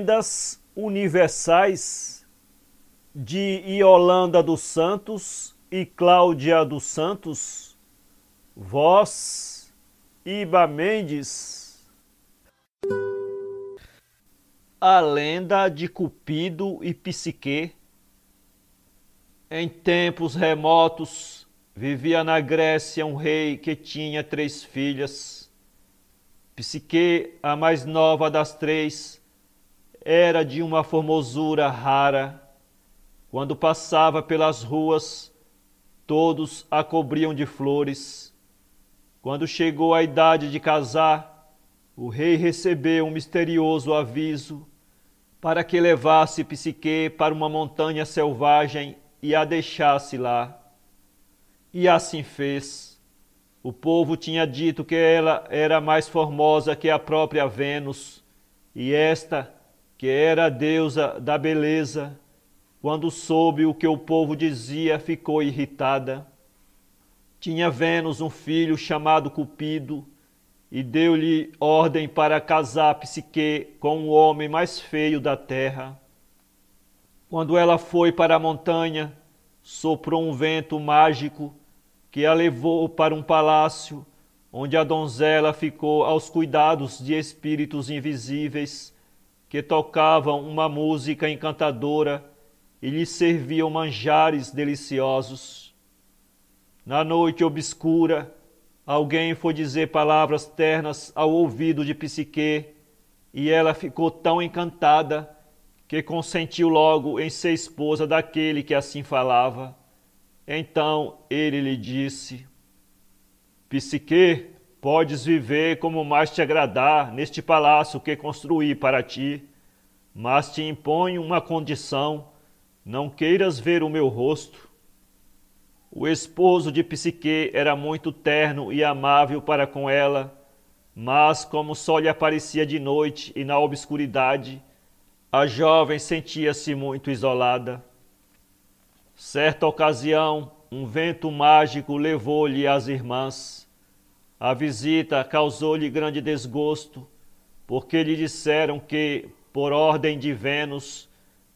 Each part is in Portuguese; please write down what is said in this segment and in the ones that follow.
Lendas Universais de Iolanda dos Santos e Cláudia dos Santos, voz Iba Mendes. A lenda de Cupido e Psique. Em tempos remotos, vivia na Grécia um rei que tinha três filhas. Psique, a mais nova das três, era de uma formosura rara. Quando passava pelas ruas, todos a cobriam de flores. Quando chegou a idade de casar, o rei recebeu um misterioso aviso para que levasse Psique para uma montanha selvagem e a deixasse lá. E assim fez. O povo tinha dito que ela era mais formosa que a própria Vênus, e esta que era a deusa da beleza, quando soube o que o povo dizia, ficou irritada. Tinha Vênus um filho chamado Cupido e deu-lhe ordem para casar Psique com o homem mais feio da terra. Quando ela foi para a montanha, soprou um vento mágico que a levou para um palácio, onde a donzela ficou aos cuidados de espíritos invisíveis que tocavam uma música encantadora e lhes serviam manjares deliciosos. Na noite obscura, alguém foi dizer palavras ternas ao ouvido de Psique, e ela ficou tão encantada que consentiu logo em ser esposa daquele que assim falava. Então ele lhe disse: Psique, Podes viver como mais te agradar neste palácio que construí para ti, mas te imponho uma condição: não queiras ver o meu rosto. O esposo de Psique era muito terno e amável para com ela, mas como só lhe aparecia de noite e na obscuridade, a jovem sentia-se muito isolada. Certa ocasião, um vento mágico levou-lhe as irmãs. A visita causou-lhe grande desgosto, porque lhe disseram que, por ordem de Vênus,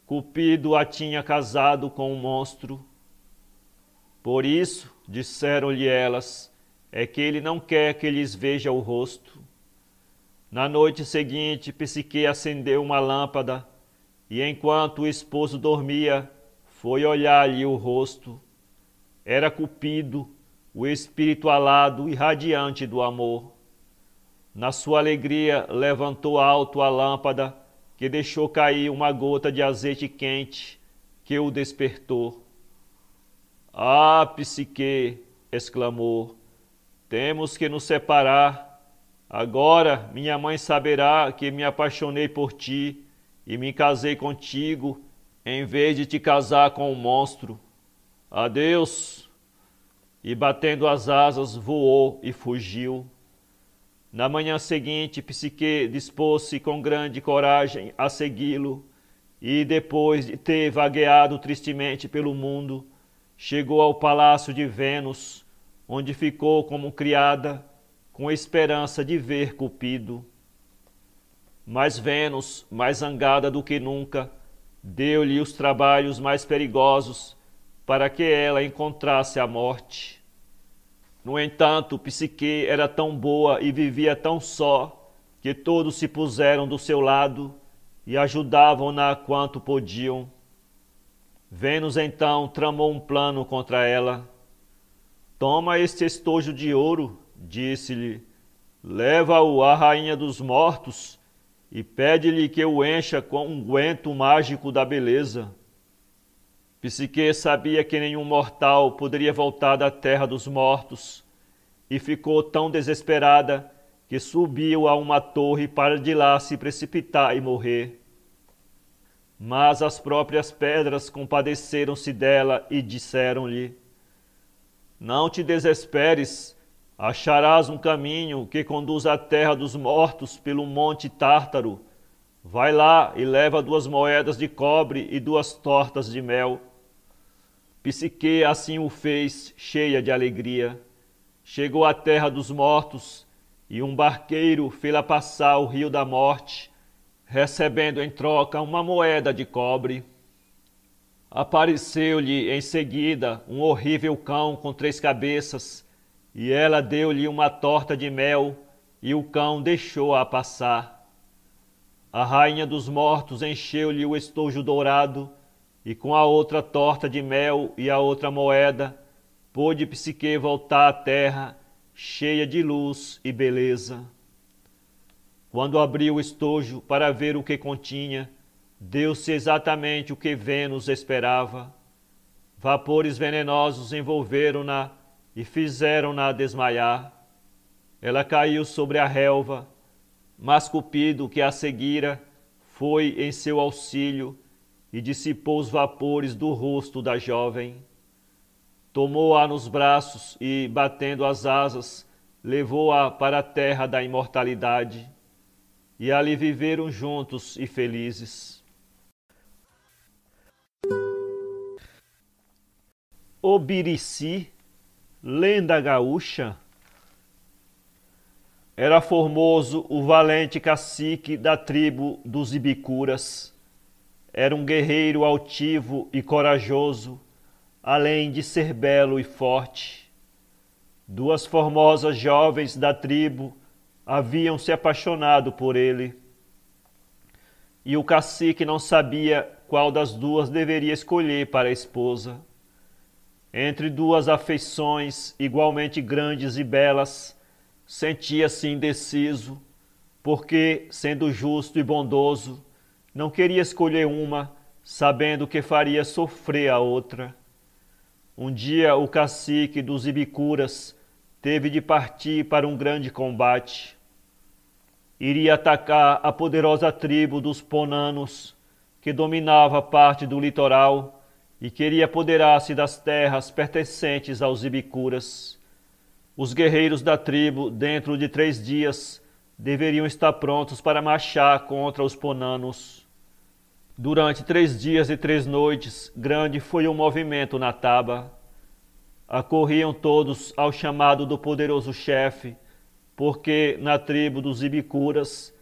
Cupido a tinha casado com um monstro. Por isso, disseram-lhe elas, é que ele não quer que lhes veja o rosto. Na noite seguinte, Psique acendeu uma lâmpada e, enquanto o esposo dormia, foi olhar-lhe o rosto. Era Cupido o espírito alado e radiante do amor. Na sua alegria, levantou alto a lâmpada, que deixou cair uma gota de azeite quente, que o despertou. Ah, Psique! exclamou. Temos que nos separar. Agora minha mãe saberá que me apaixonei por ti e me casei contigo, em vez de te casar com um monstro. Adeus! e batendo as asas voou e fugiu. Na manhã seguinte, Psique dispôs-se com grande coragem a segui-lo e, depois de ter vagueado tristemente pelo mundo, chegou ao palácio de Vênus, onde ficou como criada, com esperança de ver Cupido. Mas Vênus, mais zangada do que nunca, deu-lhe os trabalhos mais perigosos para que ela encontrasse a morte. No entanto, Psique era tão boa e vivia tão só que todos se puseram do seu lado e ajudavam-na quanto podiam. Vênus então tramou um plano contra ela. Toma este estojo de ouro, disse-lhe, leva-o à rainha dos mortos e pede-lhe que o encha com um guento mágico da beleza. Psique sabia que nenhum mortal poderia voltar da terra dos mortos e ficou tão desesperada que subiu a uma torre para de lá se precipitar e morrer. Mas as próprias pedras compadeceram-se dela e disseram-lhe: Não te desesperes, acharás um caminho que conduz à terra dos mortos pelo monte Tártaro. Vai lá e leva duas moedas de cobre e duas tortas de mel Psique assim o fez, cheia de alegria. Chegou à terra dos mortos, e um barqueiro fê-la passar o rio da morte, recebendo em troca uma moeda de cobre. Apareceu-lhe em seguida um horrível cão com três cabeças, e ela deu-lhe uma torta de mel, e o cão deixou-a passar. A rainha dos mortos encheu-lhe o estojo dourado, e com a outra torta de mel e a outra moeda, pôde Psique voltar à terra, cheia de luz e beleza. Quando abriu o estojo para ver o que continha, deu-se exatamente o que Vênus esperava. Vapores venenosos envolveram-na e fizeram-na desmaiar. Ela caiu sobre a relva, mas Cupido, que a seguira, foi em seu auxílio e dissipou os vapores do rosto da jovem. Tomou-a nos braços e, batendo as asas, levou-a para a terra da imortalidade. E ali viveram juntos e felizes. Obirici, lenda gaúcha, era formoso o valente cacique da tribo dos Ibicuras era um guerreiro altivo e corajoso, além de ser belo e forte. Duas formosas jovens da tribo haviam se apaixonado por ele. E o cacique não sabia qual das duas deveria escolher para a esposa. Entre duas afeições igualmente grandes e belas, sentia-se indeciso, porque, sendo justo e bondoso, não queria escolher uma, sabendo que faria sofrer a outra. Um dia o cacique dos Ibicuras teve de partir para um grande combate. Iria atacar a poderosa tribo dos Ponanos, que dominava parte do litoral e queria apoderar-se das terras pertencentes aos Ibicuras. Os guerreiros da tribo, dentro de três dias, deveriam estar prontos para marchar contra os Ponanos. Durante três dias e três noites, grande foi o um movimento na taba. Acorriam todos ao chamado do poderoso chefe, porque na tribo dos Ibicuras,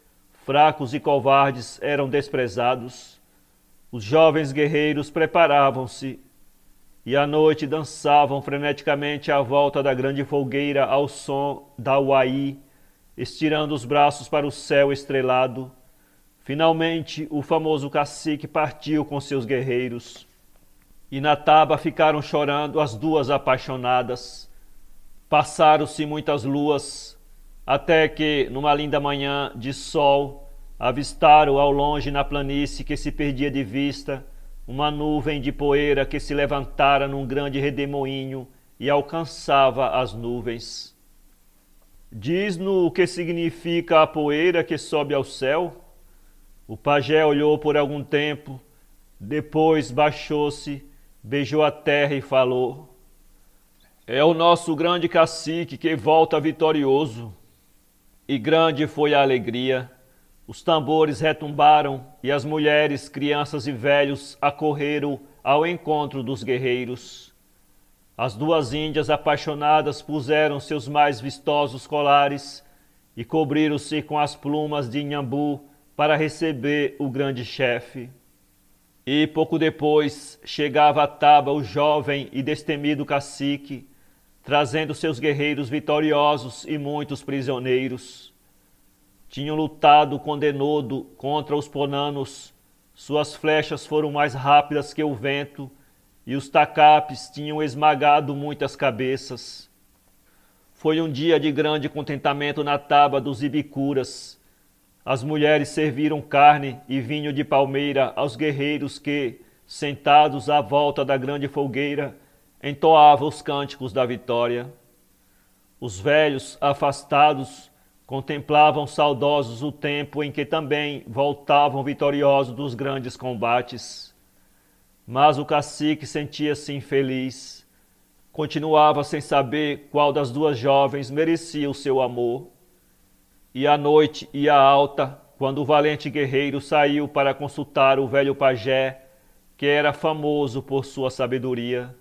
fracos e covardes eram desprezados. Os jovens guerreiros preparavam-se e à noite dançavam freneticamente à volta da grande fogueira ao som da uai, estirando os braços para o céu estrelado Finalmente, o famoso cacique partiu com seus guerreiros e na taba ficaram chorando as duas apaixonadas. Passaram-se muitas luas, até que, numa linda manhã de sol, avistaram ao longe na planície que se perdia de vista uma nuvem de poeira que se levantara num grande redemoinho e alcançava as nuvens. Diz-no o que significa a poeira que sobe ao céu? O pajé olhou por algum tempo, depois baixou-se, beijou a terra e falou: É o nosso grande cacique que volta vitorioso. E grande foi a alegria. Os tambores retumbaram e as mulheres, crianças e velhos acorreram ao encontro dos guerreiros. As duas índias apaixonadas puseram seus mais vistosos colares e cobriram-se com as plumas de inhambu para receber o grande chefe. E pouco depois chegava a Taba o jovem e destemido cacique, trazendo seus guerreiros vitoriosos e muitos prisioneiros. Tinham lutado com Denodo contra os ponanos, suas flechas foram mais rápidas que o vento, e os tacapes tinham esmagado muitas cabeças. Foi um dia de grande contentamento na taba dos ibicuras, as mulheres serviram carne e vinho de palmeira aos guerreiros que, sentados à volta da grande fogueira, entoavam os cânticos da vitória. Os velhos, afastados, contemplavam saudosos o tempo em que também voltavam vitoriosos dos grandes combates. Mas o cacique sentia-se infeliz. Continuava sem saber qual das duas jovens merecia o seu amor. E a noite ia alta, quando o valente guerreiro saiu para consultar o velho pajé, que era famoso por sua sabedoria.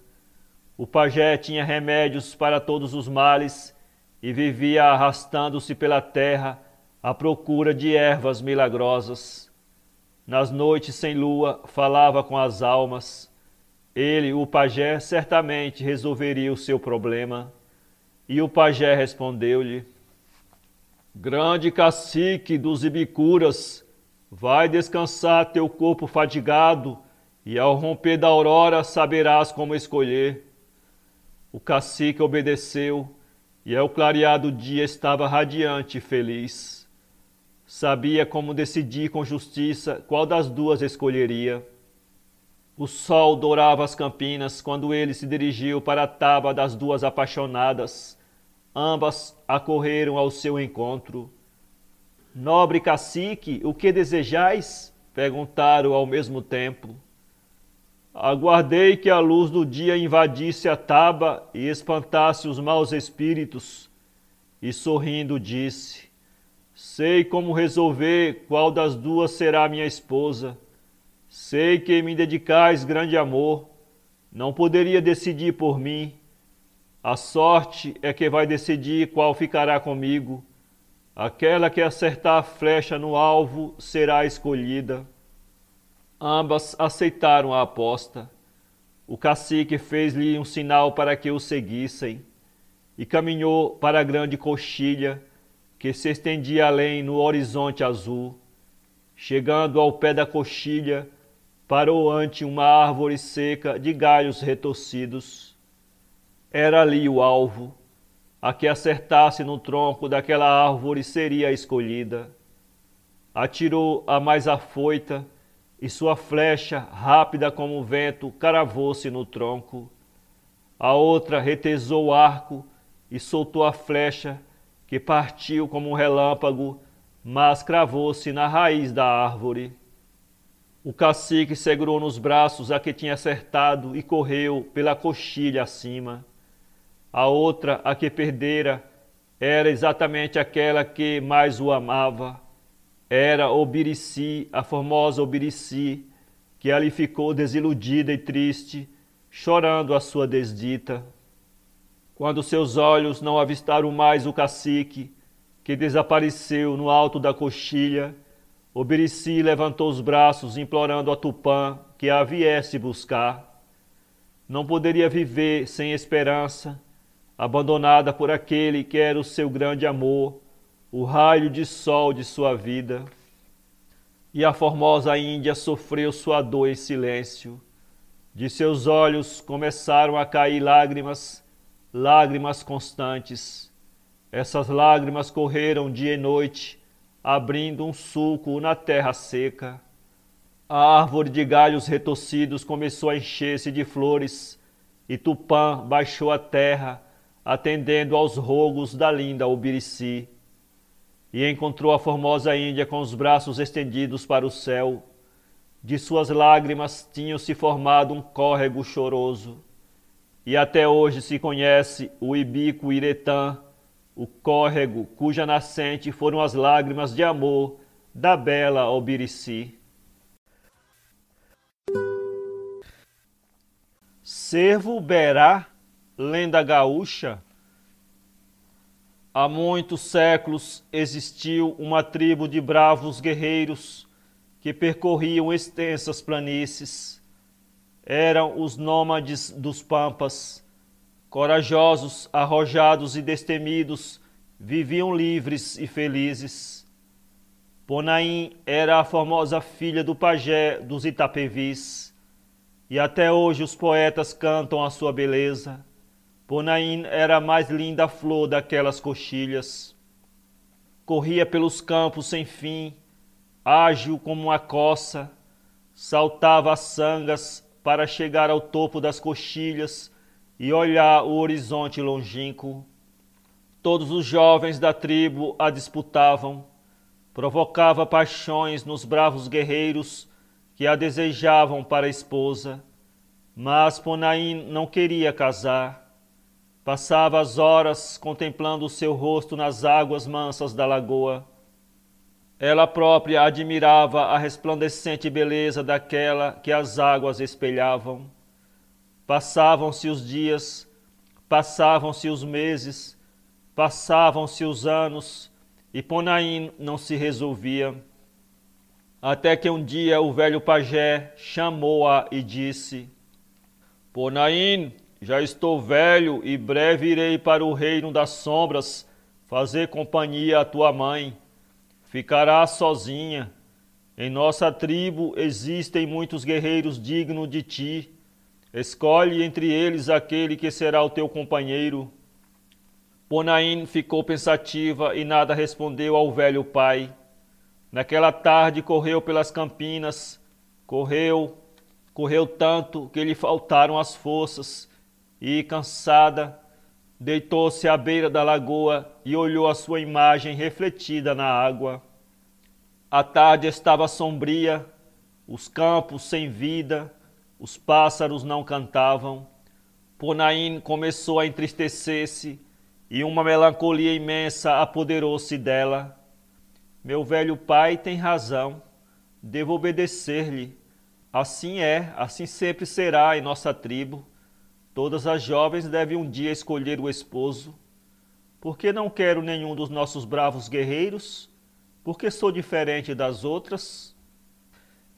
O pajé tinha remédios para todos os males e vivia arrastando-se pela terra à procura de ervas milagrosas. Nas noites sem lua, falava com as almas. Ele, o pajé, certamente resolveria o seu problema. E o pajé respondeu-lhe: Grande cacique dos Ibicuras, vai descansar teu corpo fatigado e ao romper da aurora saberás como escolher. O cacique obedeceu, e ao clarear do dia estava radiante e feliz. Sabia como decidir com justiça qual das duas escolheria. O sol dourava as campinas quando ele se dirigiu para a taba das duas apaixonadas Ambas acorreram ao seu encontro. Nobre cacique, o que desejais? perguntaram ao mesmo tempo. Aguardei que a luz do dia invadisse a taba e espantasse os maus espíritos. E sorrindo disse: Sei como resolver qual das duas será minha esposa. Sei que me dedicais grande amor. Não poderia decidir por mim. A sorte é que vai decidir qual ficará comigo. Aquela que acertar a flecha no alvo será escolhida. Ambas aceitaram a aposta. O cacique fez-lhe um sinal para que o seguissem e caminhou para a grande coxilha que se estendia além no horizonte azul. Chegando ao pé da coxilha, parou ante uma árvore seca de galhos retorcidos era ali o alvo, a que acertasse no tronco daquela árvore seria a escolhida. Atirou a mais afoita, e sua flecha, rápida como o vento, cravou-se no tronco. A outra retesou o arco e soltou a flecha, que partiu como um relâmpago, mas cravou-se na raiz da árvore. O cacique segurou nos braços a que tinha acertado e correu pela coxilha acima. A outra, a que perdera, era exatamente aquela que mais o amava. Era Obirici, a formosa Obirici, que ali ficou desiludida e triste, chorando a sua desdita. Quando seus olhos não avistaram mais o cacique, que desapareceu no alto da coxilha, Obirici levantou os braços implorando a Tupã que a viesse buscar. Não poderia viver sem esperança, abandonada por aquele que era o seu grande amor, o raio de sol de sua vida. E a formosa Índia sofreu sua dor em silêncio. De seus olhos começaram a cair lágrimas, lágrimas constantes. Essas lágrimas correram dia e noite, abrindo um sulco na terra seca. A árvore de galhos retorcidos começou a encher-se de flores, e Tupã baixou a terra atendendo aos rogos da linda Ubirici, e encontrou a formosa Índia com os braços estendidos para o céu. De suas lágrimas tinham se formado um córrego choroso, e até hoje se conhece o Ibico Iretã, o córrego cuja nascente foram as lágrimas de amor da bela Obirici. Servo Berá lenda gaúcha, há muitos séculos existiu uma tribo de bravos guerreiros que percorriam extensas planícies. Eram os nômades dos Pampas. Corajosos, arrojados e destemidos, viviam livres e felizes. Ponaim era a formosa filha do pajé dos Itapevis, e até hoje os poetas cantam a sua beleza. Ponaim era a mais linda flor daquelas coxilhas. Corria pelos campos sem fim, ágil como uma coça, saltava as sangas para chegar ao topo das coxilhas e olhar o horizonte longínquo. Todos os jovens da tribo a disputavam, provocava paixões nos bravos guerreiros que a desejavam para a esposa. Mas Ponaim não queria casar. Passava as horas contemplando o seu rosto nas águas mansas da lagoa. Ela própria admirava a resplandecente beleza daquela que as águas espelhavam. Passavam-se os dias, passavam-se os meses, passavam-se os anos, e Ponaim não se resolvia. Até que um dia o velho pajé chamou-a e disse: Ponaim, já estou velho e breve irei para o reino das sombras, fazer companhia à tua mãe. Ficarás sozinha. Em nossa tribo existem muitos guerreiros dignos de ti. Escolhe entre eles aquele que será o teu companheiro. Ponaim ficou pensativa e nada respondeu ao velho pai. Naquela tarde correu pelas campinas, correu, correu tanto que lhe faltaram as forças e, cansada, deitou-se à beira da lagoa e olhou a sua imagem refletida na água. A tarde estava sombria, os campos sem vida, os pássaros não cantavam. ponaim começou a entristecer-se e uma melancolia imensa apoderou-se dela. Meu velho pai tem razão, devo obedecer-lhe. Assim é, assim sempre será em nossa tribo. Todas as jovens devem um dia escolher o esposo, porque não quero nenhum dos nossos bravos guerreiros, porque sou diferente das outras.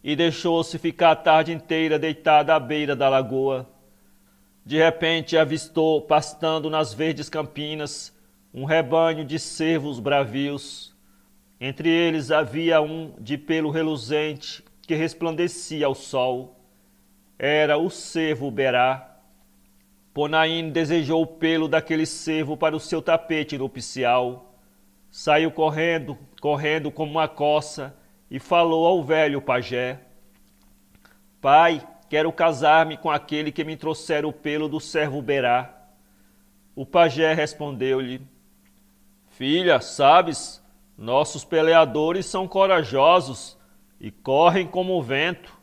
E deixou-se ficar a tarde inteira deitada à beira da lagoa. De repente avistou, pastando nas verdes campinas, um rebanho de cervos bravios. Entre eles havia um de pelo reluzente que resplandecia ao sol. Era o cervo berá Ponaim desejou o pelo daquele cervo para o seu tapete nupcial. Saiu correndo, correndo como uma coça, e falou ao velho pajé: Pai, quero casar-me com aquele que me trouxer o pelo do servo Berá. O pajé respondeu-lhe: Filha, sabes, nossos peleadores são corajosos e correm como o vento,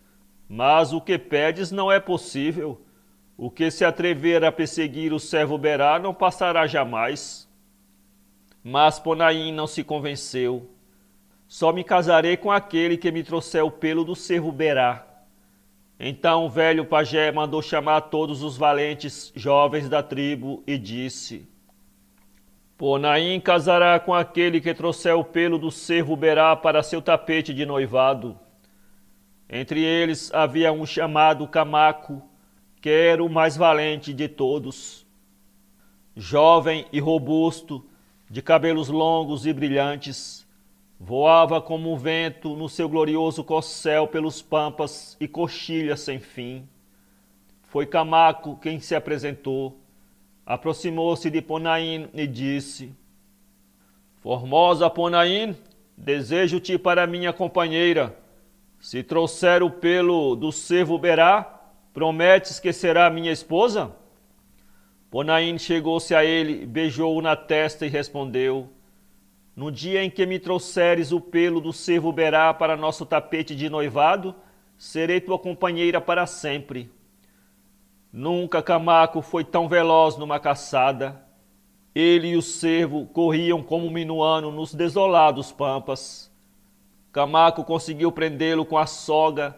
mas o que pedes não é possível o que se atrever a perseguir o servo Berá não passará jamais. Mas Ponaim não se convenceu. Só me casarei com aquele que me trouxer o pelo do servo Berá. Então o velho pajé mandou chamar todos os valentes jovens da tribo e disse: Ponaim casará com aquele que trouxer o pelo do servo Berá para seu tapete de noivado. Entre eles havia um chamado Camaco Quero o mais valente de todos, jovem e robusto, de cabelos longos e brilhantes, voava como um vento no seu glorioso corcel pelos pampas e coxilhas sem fim. Foi Camaco quem se apresentou, aproximou-se de Ponaim e disse: Formosa Ponaim, desejo-te para minha companheira. Se trouxer o pelo do cervo Berá, Prometes que será minha esposa? Ponaim chegou-se a ele, beijou-o na testa e respondeu: No dia em que me trouxeres o pelo do cervo berá para nosso tapete de noivado, serei tua companheira para sempre. Nunca Camaco foi tão veloz numa caçada. Ele e o cervo corriam como um minuano nos desolados pampas. Camaco conseguiu prendê-lo com a soga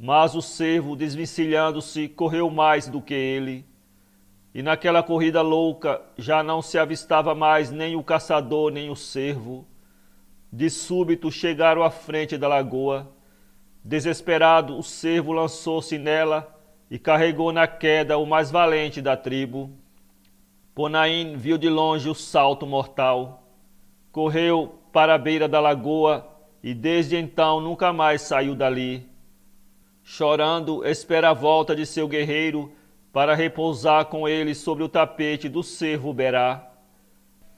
mas o servo, desvencilhando-se, correu mais do que ele. E naquela corrida louca já não se avistava mais nem o caçador nem o servo. De súbito chegaram à frente da lagoa. Desesperado, o servo lançou-se nela e carregou na queda o mais valente da tribo. Ponaim viu de longe o salto mortal. Correu para a beira da lagoa e desde então nunca mais saiu dali chorando, espera a volta de seu guerreiro para repousar com ele sobre o tapete do cervo Berá.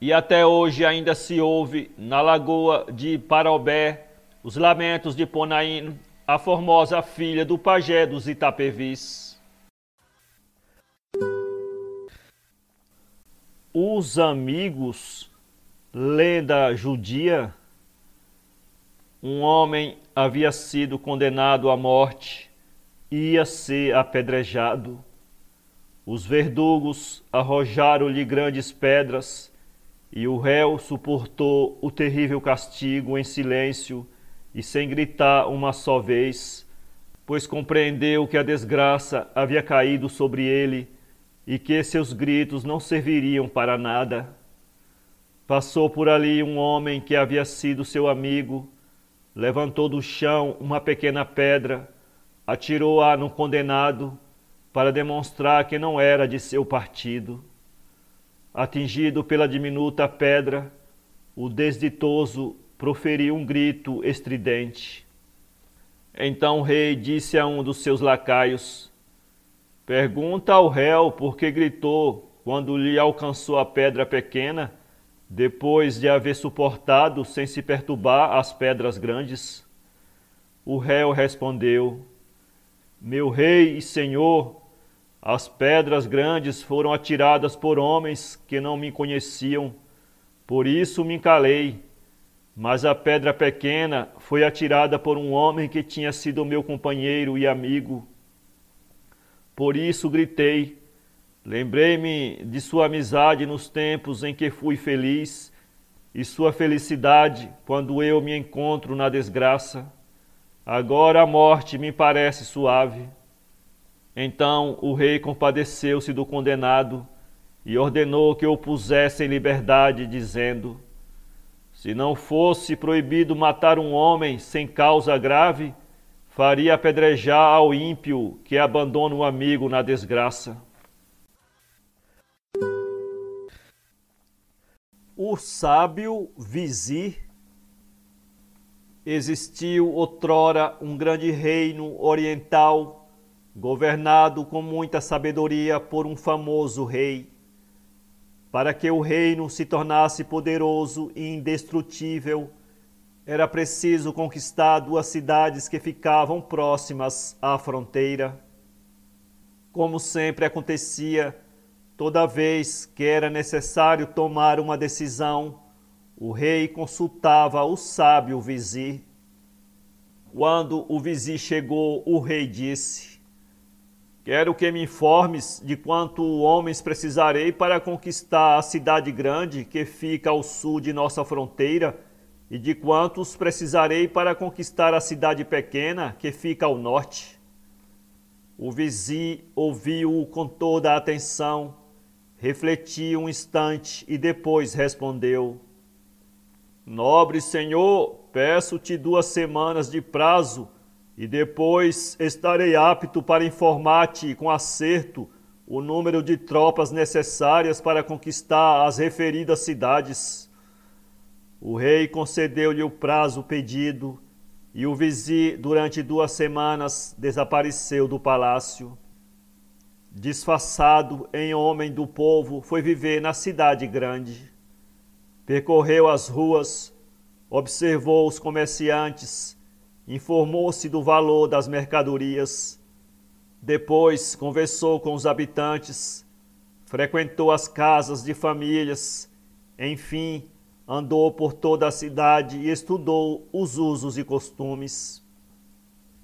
E até hoje ainda se ouve, na lagoa de Parobé, os lamentos de Ponaíno, a formosa filha do pajé dos Itapevis. Os amigos, lenda judia, um homem havia sido condenado à morte, ia ser apedrejado. Os verdugos arrojaram-lhe grandes pedras e o réu suportou o terrível castigo em silêncio e sem gritar uma só vez, pois compreendeu que a desgraça havia caído sobre ele e que seus gritos não serviriam para nada. Passou por ali um homem que havia sido seu amigo levantou do chão uma pequena pedra, atirou-a no condenado para demonstrar que não era de seu partido. Atingido pela diminuta pedra, o desditoso proferiu um grito estridente. Então o rei disse a um dos seus lacaios: Pergunta ao réu por que gritou quando lhe alcançou a pedra pequena depois de haver suportado sem se perturbar as pedras grandes, o réu respondeu: Meu rei e senhor, as pedras grandes foram atiradas por homens que não me conheciam, por isso me calei. Mas a pedra pequena foi atirada por um homem que tinha sido meu companheiro e amigo. Por isso gritei: Lembrei-me de sua amizade nos tempos em que fui feliz e sua felicidade quando eu me encontro na desgraça. Agora a morte me parece suave. Então o rei compadeceu-se do condenado e ordenou que o pusesse em liberdade, dizendo: Se não fosse proibido matar um homem sem causa grave, faria apedrejar ao ímpio que abandona um amigo na desgraça. o sábio vizir. Existiu outrora um grande reino oriental, governado com muita sabedoria por um famoso rei. Para que o reino se tornasse poderoso e indestrutível, era preciso conquistar duas cidades que ficavam próximas à fronteira. Como sempre acontecia, Toda vez que era necessário tomar uma decisão, o rei consultava o sábio vizir. Quando o vizir chegou, o rei disse: Quero que me informes de quanto homens precisarei para conquistar a cidade grande que fica ao sul de nossa fronteira, e de quantos precisarei para conquistar a cidade pequena que fica ao norte. O vizir ouviu-o com toda a atenção refletiu um instante e depois respondeu: Nobre senhor, peço-te duas semanas de prazo e depois estarei apto para informar-te com acerto o número de tropas necessárias para conquistar as referidas cidades. O rei concedeu-lhe o prazo pedido e o vizir, durante duas semanas, desapareceu do palácio disfarçado em homem do povo, foi viver na cidade grande. Percorreu as ruas, observou os comerciantes, informou-se do valor das mercadorias. Depois conversou com os habitantes, frequentou as casas de famílias, enfim, andou por toda a cidade e estudou os usos e costumes.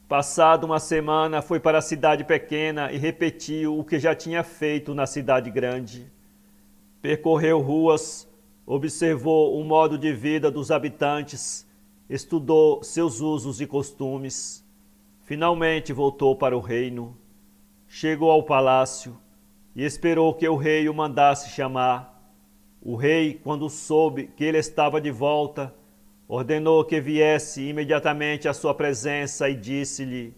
Passada uma semana, foi para a cidade pequena e repetiu o que já tinha feito na cidade grande. Percorreu ruas, observou o modo de vida dos habitantes, estudou seus usos e costumes. Finalmente voltou para o reino. Chegou ao palácio e esperou que o rei o mandasse chamar. O rei, quando soube que ele estava de volta, ordenou que viesse imediatamente à sua presença e disse-lhe: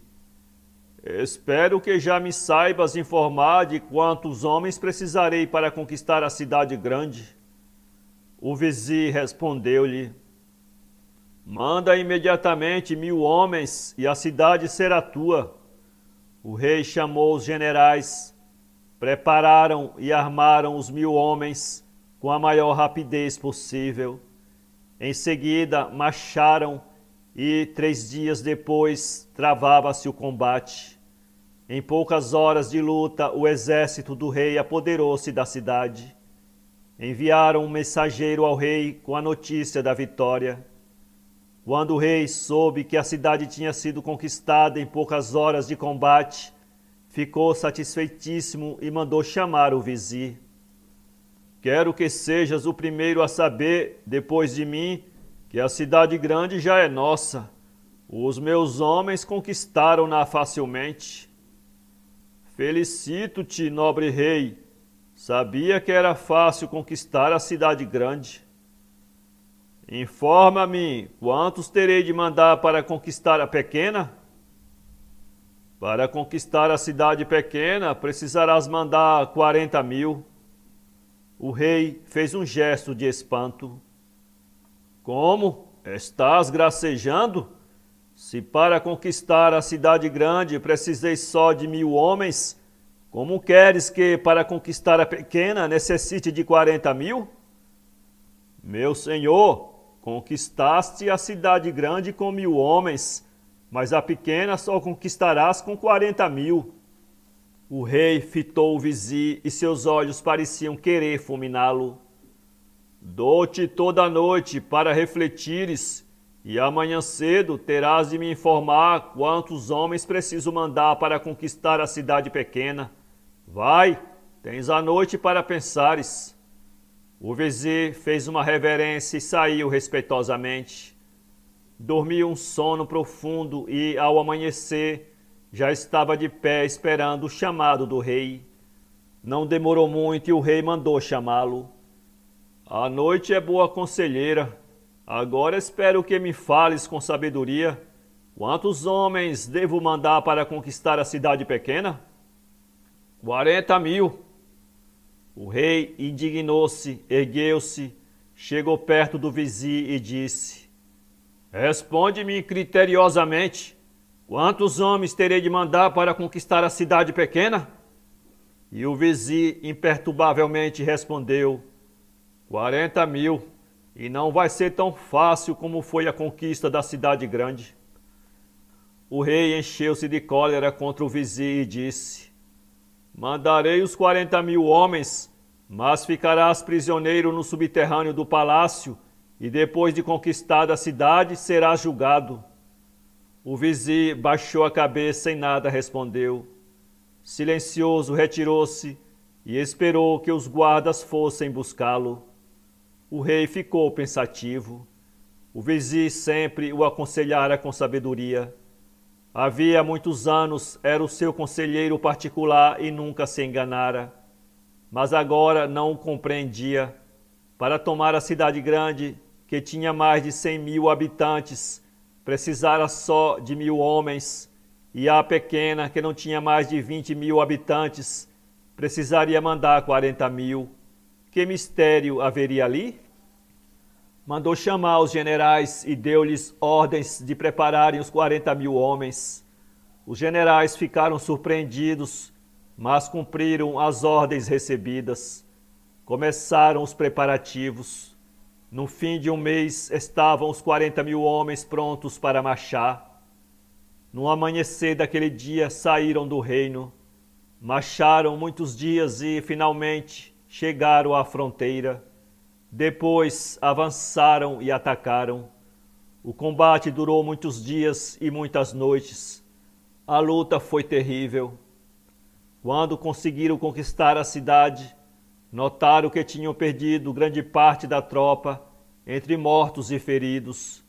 Espero que já me saibas informar de quantos homens precisarei para conquistar a cidade grande. O vizir respondeu-lhe: Manda imediatamente mil homens e a cidade será tua. O rei chamou os generais, prepararam e armaram os mil homens com a maior rapidez possível em seguida, marcharam e três dias depois travava-se o combate. Em poucas horas de luta, o exército do rei apoderou-se da cidade. Enviaram um mensageiro ao rei com a notícia da vitória. Quando o rei soube que a cidade tinha sido conquistada em poucas horas de combate, ficou satisfeitíssimo e mandou chamar o vizir. Quero que sejas o primeiro a saber, depois de mim, que a cidade grande já é nossa. Os meus homens conquistaram-na facilmente. Felicito-te, nobre rei. Sabia que era fácil conquistar a cidade grande. Informa-me quantos terei de mandar para conquistar a pequena? Para conquistar a cidade pequena, precisarás mandar quarenta mil. O rei fez um gesto de espanto. Como? Estás gracejando? Se para conquistar a cidade grande precisei só de mil homens, como queres que para conquistar a pequena necessite de quarenta mil? Meu senhor, conquistaste a cidade grande com mil homens, mas a pequena só conquistarás com quarenta mil. O rei fitou o vizir e seus olhos pareciam querer fulminá-lo. Dou-te toda a noite para refletires, e amanhã cedo terás de me informar quantos homens preciso mandar para conquistar a cidade pequena. Vai, tens a noite para pensares. O vizir fez uma reverência e saiu respeitosamente. Dormiu um sono profundo e, ao amanhecer, já estava de pé esperando o chamado do rei. Não demorou muito e o rei mandou chamá-lo. A noite é boa conselheira. Agora espero que me fales com sabedoria. Quantos homens devo mandar para conquistar a cidade pequena? Quarenta mil. O rei indignou-se, ergueu-se, chegou perto do vizir e disse: Responde-me criteriosamente. Quantos homens terei de mandar para conquistar a cidade pequena? E o vizir imperturbavelmente respondeu: Quarenta mil, e não vai ser tão fácil como foi a conquista da cidade grande. O rei encheu-se de cólera contra o vizir e disse: Mandarei os quarenta mil homens, mas ficarás prisioneiro no subterrâneo do palácio, e depois de conquistada a cidade serás julgado. O vizir baixou a cabeça e nada respondeu. Silencioso, retirou-se e esperou que os guardas fossem buscá-lo. O rei ficou pensativo. O vizir sempre o aconselhara com sabedoria. Havia muitos anos era o seu conselheiro particular e nunca se enganara. Mas agora não o compreendia. Para tomar a cidade grande, que tinha mais de cem mil habitantes, precisara só de mil homens, e a pequena, que não tinha mais de vinte mil habitantes, precisaria mandar quarenta mil. Que mistério haveria ali? Mandou chamar os generais e deu-lhes ordens de prepararem os quarenta mil homens. Os generais ficaram surpreendidos, mas cumpriram as ordens recebidas. Começaram os preparativos no fim de um mês estavam os 40 mil homens prontos para marchar. No amanhecer daquele dia saíram do reino, marcharam muitos dias e finalmente chegaram à fronteira. Depois avançaram e atacaram. O combate durou muitos dias e muitas noites. A luta foi terrível. Quando conseguiram conquistar a cidade, Notaram que tinham perdido grande parte da tropa, entre mortos e feridos,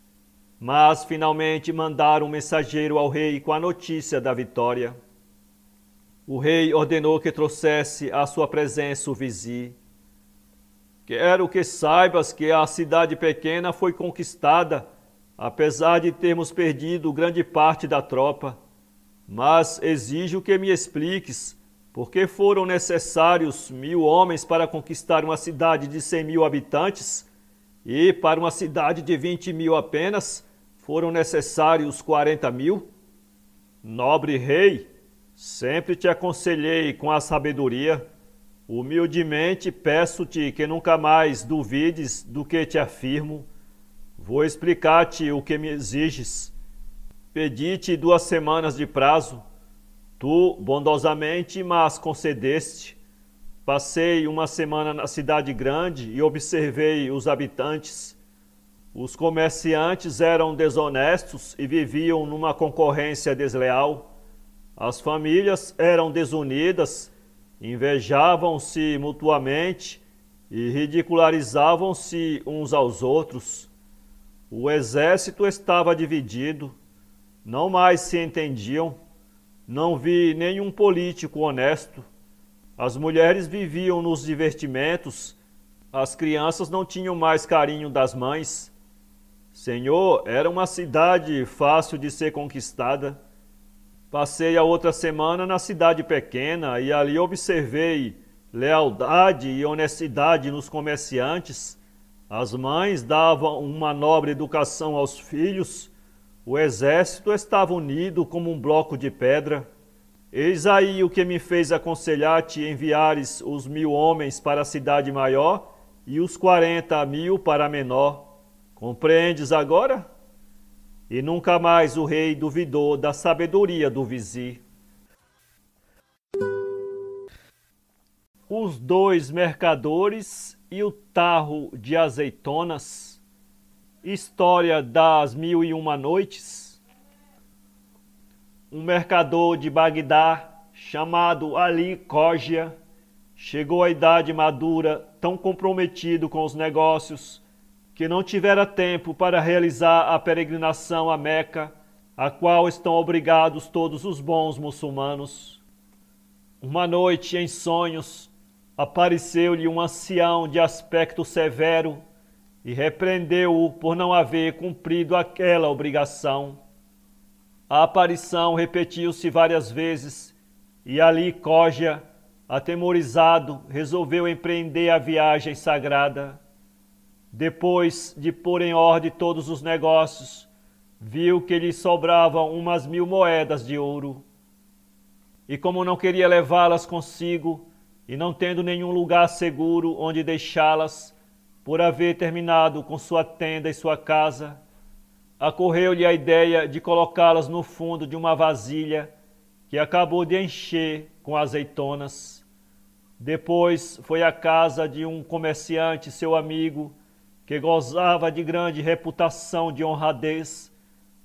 mas finalmente mandaram um mensageiro ao rei com a notícia da vitória. O rei ordenou que trouxesse à sua presença o vizir. Quero que saibas que a cidade pequena foi conquistada, apesar de termos perdido grande parte da tropa. Mas exijo que me expliques porque foram necessários mil homens para conquistar uma cidade de cem mil habitantes, e para uma cidade de vinte mil apenas foram necessários quarenta mil? Nobre rei, sempre te aconselhei com a sabedoria, humildemente peço-te que nunca mais duvides do que te afirmo. Vou explicar-te o que me exiges. Pedi-te duas semanas de prazo Tu bondosamente mas concedeste. Passei uma semana na cidade grande e observei os habitantes. Os comerciantes eram desonestos e viviam numa concorrência desleal. As famílias eram desunidas, invejavam-se mutuamente e ridicularizavam-se uns aos outros. O exército estava dividido, não mais se entendiam não vi nenhum político honesto. As mulheres viviam nos divertimentos, as crianças não tinham mais carinho das mães. Senhor, era uma cidade fácil de ser conquistada. Passei a outra semana na cidade pequena e ali observei lealdade e honestidade nos comerciantes. As mães davam uma nobre educação aos filhos o exército estava unido como um bloco de pedra. Eis aí o que me fez aconselhar-te enviares os mil homens para a cidade maior e os quarenta mil para a menor. Compreendes agora? E nunca mais o rei duvidou da sabedoria do vizir. Os dois mercadores e o tarro de azeitonas. História das Mil e Uma Noites. Um mercador de Bagdá chamado Ali Cogia chegou à idade madura, tão comprometido com os negócios, que não tivera tempo para realizar a peregrinação a Meca, a qual estão obrigados todos os bons muçulmanos. Uma noite, em sonhos, apareceu-lhe um ancião de aspecto severo e repreendeu-o por não haver cumprido aquela obrigação. A aparição repetiu-se várias vezes e ali Coja, atemorizado, resolveu empreender a viagem sagrada. Depois de pôr em ordem todos os negócios, viu que lhe sobravam umas mil moedas de ouro. E como não queria levá-las consigo, e não tendo nenhum lugar seguro onde deixá-las, por haver terminado com sua tenda e sua casa, acorreu-lhe a ideia de colocá-las no fundo de uma vasilha que acabou de encher com azeitonas. Depois foi à casa de um comerciante, seu amigo, que gozava de grande reputação de honradez,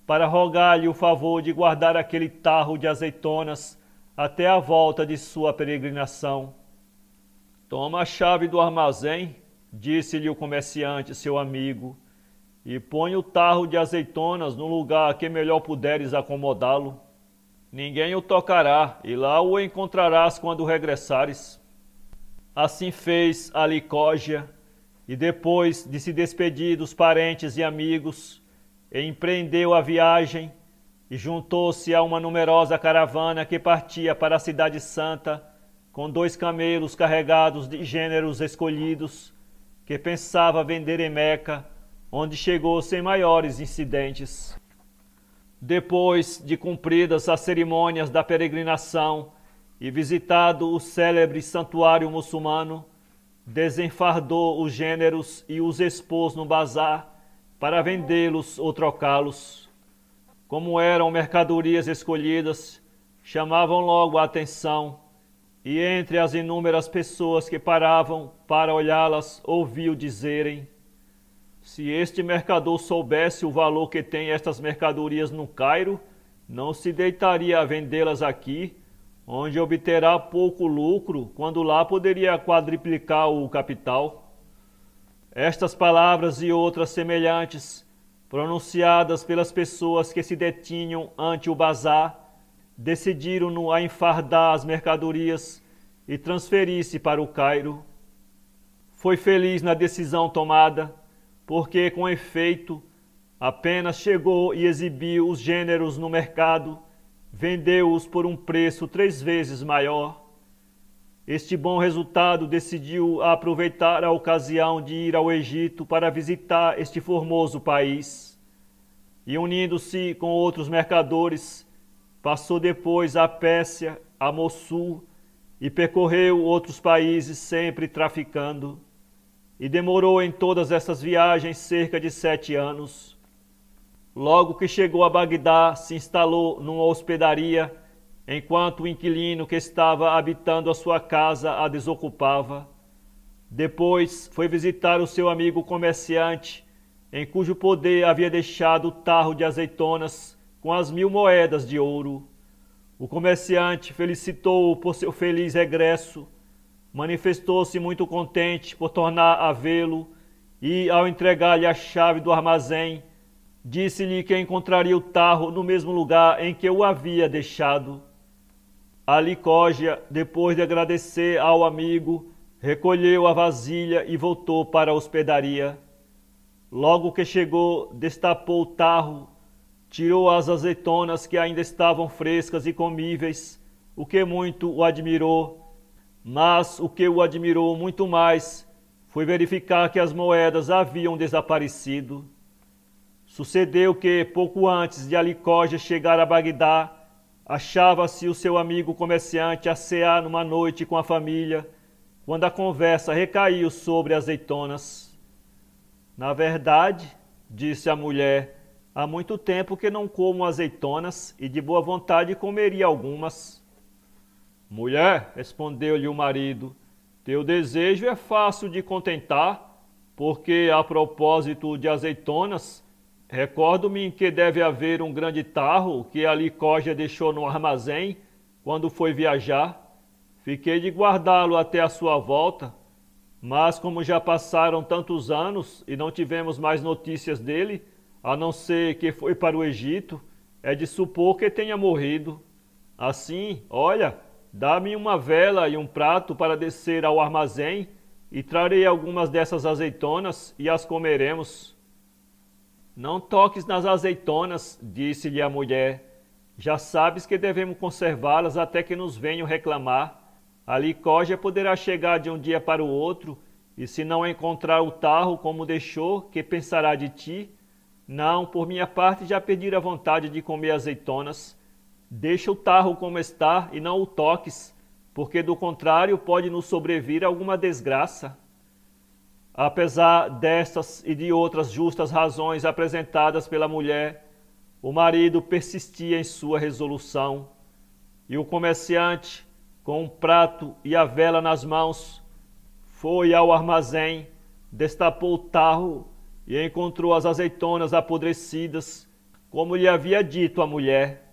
para rogar-lhe o favor de guardar aquele tarro de azeitonas até a volta de sua peregrinação. Toma a chave do armazém Disse-lhe o comerciante, seu amigo, e põe o tarro de azeitonas no lugar que melhor puderes acomodá-lo. Ninguém o tocará, e lá o encontrarás quando regressares. Assim fez a e depois de se despedir dos parentes e amigos, empreendeu a viagem e juntou-se a uma numerosa caravana que partia para a Cidade Santa, com dois camelos carregados de gêneros escolhidos que pensava vender em Meca, onde chegou sem maiores incidentes. Depois de cumpridas as cerimônias da peregrinação e visitado o célebre santuário muçulmano, desenfardou os gêneros e os expôs no bazar para vendê-los ou trocá-los. Como eram mercadorias escolhidas, chamavam logo a atenção, e entre as inúmeras pessoas que paravam para olhá-las, ouviu dizerem: Se este mercador soubesse o valor que tem estas mercadorias no Cairo, não se deitaria a vendê-las aqui, onde obterá pouco lucro, quando lá poderia quadriplicar o capital. Estas palavras e outras semelhantes, pronunciadas pelas pessoas que se detinham ante o bazar, decidiram-no a enfardar as mercadorias e transferir-se para o Cairo foi feliz na decisão tomada, porque, com efeito, apenas chegou e exibiu os gêneros no mercado, vendeu-os por um preço três vezes maior. Este bom resultado decidiu aproveitar a ocasião de ir ao Egito para visitar este formoso país. E unindo-se com outros mercadores, passou depois a Pérsia, a Mossul e percorreu outros países sempre traficando e demorou em todas essas viagens cerca de sete anos. Logo que chegou a Bagdá, se instalou numa hospedaria, enquanto o inquilino que estava habitando a sua casa a desocupava. Depois foi visitar o seu amigo comerciante, em cujo poder havia deixado o tarro de azeitonas com as mil moedas de ouro. O comerciante felicitou-o por seu feliz regresso manifestou-se muito contente por tornar a vê-lo e, ao entregar-lhe a chave do armazém, disse-lhe que encontraria o tarro no mesmo lugar em que o havia deixado. A Licógia, depois de agradecer ao amigo, recolheu a vasilha e voltou para a hospedaria. Logo que chegou, destapou o tarro, tirou as azeitonas que ainda estavam frescas e comíveis, o que muito o admirou mas o que o admirou muito mais foi verificar que as moedas haviam desaparecido. Sucedeu que, pouco antes de Alicoja chegar a Bagdá, achava-se o seu amigo comerciante a cear numa noite com a família, quando a conversa recaiu sobre azeitonas. Na verdade, disse a mulher, há muito tempo que não como azeitonas e de boa vontade comeria algumas. Mulher, respondeu-lhe o marido, teu desejo é fácil de contentar, porque a propósito de azeitonas, recordo-me que deve haver um grande tarro que a Licógia deixou no armazém quando foi viajar. Fiquei de guardá-lo até a sua volta, mas como já passaram tantos anos e não tivemos mais notícias dele, a não ser que foi para o Egito, é de supor que tenha morrido. Assim, olha, Dá-me uma vela e um prato para descer ao armazém, e trarei algumas dessas azeitonas e as comeremos. Não toques nas azeitonas, disse-lhe a mulher. Já sabes que devemos conservá-las até que nos venham reclamar. A licógia poderá chegar de um dia para o outro, e se não encontrar o tarro como deixou, que pensará de ti? Não, por minha parte já perdi a vontade de comer azeitonas Deixa o tarro como está e não o toques, porque do contrário pode nos sobrevir alguma desgraça. Apesar destas e de outras justas razões apresentadas pela mulher, o marido persistia em sua resolução, e o comerciante, com um prato e a vela nas mãos, foi ao armazém, destapou o tarro e encontrou as azeitonas apodrecidas, como lhe havia dito a mulher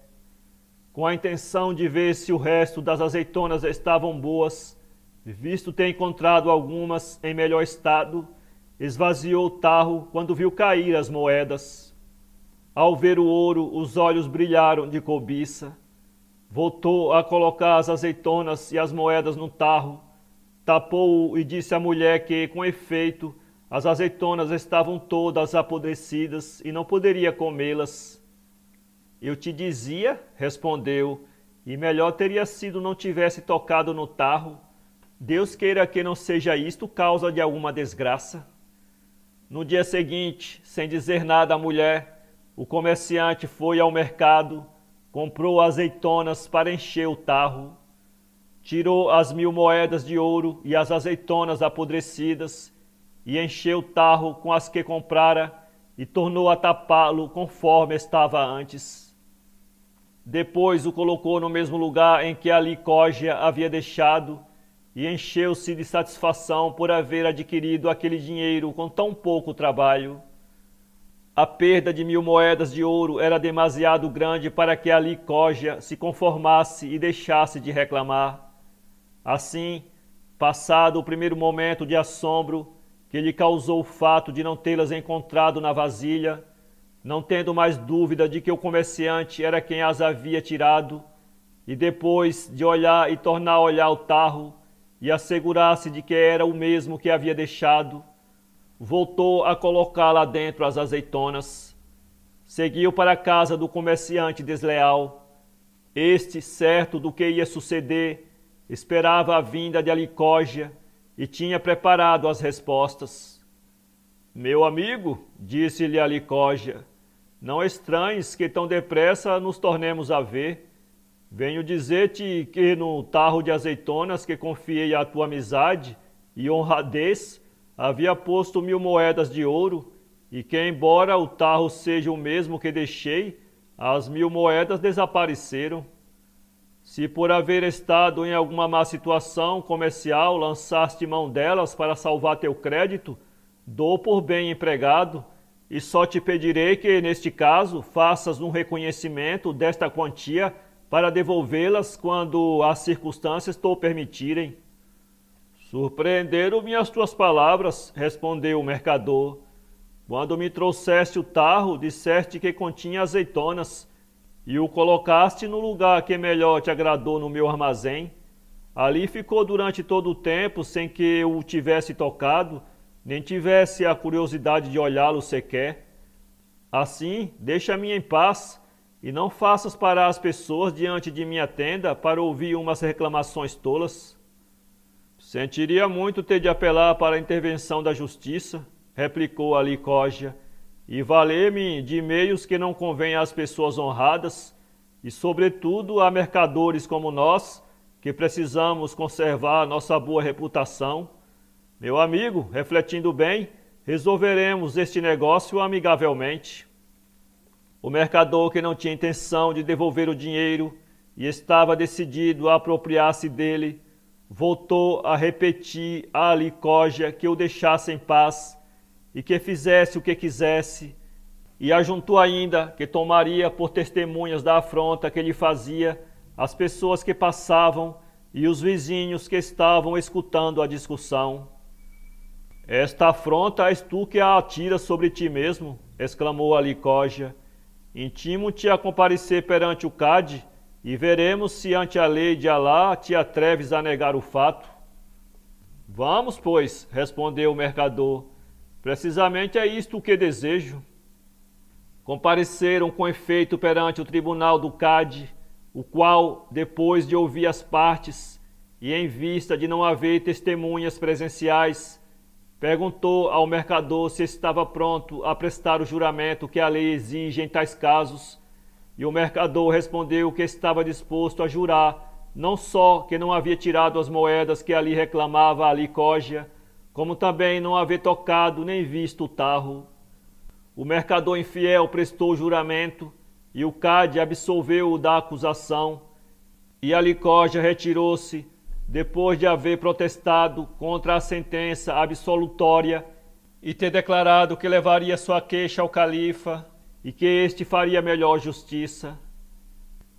com a intenção de ver se o resto das azeitonas estavam boas, visto ter encontrado algumas em melhor estado, esvaziou o tarro quando viu cair as moedas. Ao ver o ouro, os olhos brilharam de cobiça. Voltou a colocar as azeitonas e as moedas no tarro, tapou-o e disse à mulher que, com efeito, as azeitonas estavam todas apodrecidas e não poderia comê-las. Eu te dizia, respondeu, e melhor teria sido não tivesse tocado no tarro. Deus queira que não seja isto causa de alguma desgraça. No dia seguinte, sem dizer nada à mulher, o comerciante foi ao mercado, comprou azeitonas para encher o tarro, tirou as mil moedas de ouro e as azeitonas apodrecidas, e encheu o tarro com as que comprara, e tornou a tapá-lo conforme estava antes. Depois o colocou no mesmo lugar em que ali Licógia havia deixado e encheu-se de satisfação por haver adquirido aquele dinheiro com tão pouco trabalho. A perda de mil moedas de ouro era demasiado grande para que ali Licógia se conformasse e deixasse de reclamar. Assim, passado o primeiro momento de assombro que lhe causou o fato de não tê-las encontrado na vasilha, não tendo mais dúvida de que o comerciante era quem as havia tirado, e depois de olhar e tornar a olhar o tarro, e assegurar-se de que era o mesmo que havia deixado, voltou a colocar lá dentro as azeitonas, seguiu para a casa do comerciante desleal. Este, certo do que ia suceder, esperava a vinda de Alicógia e tinha preparado as respostas. Meu amigo, disse-lhe Alicógia, não estranhes que tão depressa nos tornemos a ver. Venho dizer-te que no tarro de azeitonas que confiei à tua amizade e honradez, havia posto mil moedas de ouro, e que, embora o tarro seja o mesmo que deixei, as mil moedas desapareceram. Se por haver estado em alguma má situação comercial lançaste mão delas para salvar teu crédito, dou por bem empregado e só te pedirei que, neste caso, faças um reconhecimento desta quantia para devolvê-las quando as circunstâncias te permitirem. Surpreenderam-me as tuas palavras, respondeu o mercador. Quando me trouxeste o tarro, disseste que continha azeitonas, e o colocaste no lugar que melhor te agradou no meu armazém. Ali ficou durante todo o tempo sem que eu o tivesse tocado, nem tivesse a curiosidade de olhá-lo sequer. Assim, deixa-me em paz e não faças parar as pessoas diante de minha tenda para ouvir umas reclamações tolas. Sentiria muito ter de apelar para a intervenção da justiça, replicou ali Coja, e valer-me de meios que não convêm às pessoas honradas e, sobretudo, a mercadores como nós, que precisamos conservar nossa boa reputação meu amigo, refletindo bem, resolveremos este negócio amigavelmente. O mercador que não tinha intenção de devolver o dinheiro e estava decidido a apropriar-se dele, voltou a repetir a Alicoja que o deixasse em paz e que fizesse o que quisesse, e ajuntou ainda que tomaria por testemunhas da afronta que lhe fazia as pessoas que passavam e os vizinhos que estavam escutando a discussão. Esta afronta és tu que a atira sobre ti mesmo, exclamou Alicoja. Intimo-te a comparecer perante o Cade, e veremos se ante a lei de Alá te atreves a negar o fato. Vamos, pois, respondeu o mercador. Precisamente é isto que desejo. Compareceram com efeito perante o tribunal do Cade, o qual, depois de ouvir as partes, e em vista de não haver testemunhas presenciais, Perguntou ao mercador se estava pronto a prestar o juramento que a lei exige em tais casos, e o mercador respondeu que estava disposto a jurar não só que não havia tirado as moedas que ali reclamava a Licógia, como também não haver tocado nem visto o tarro. O mercador infiel prestou juramento e o Cade absolveu-o da acusação, e a Licógia retirou-se depois de haver protestado contra a sentença absolutória e ter declarado que levaria sua queixa ao califa e que este faria melhor justiça.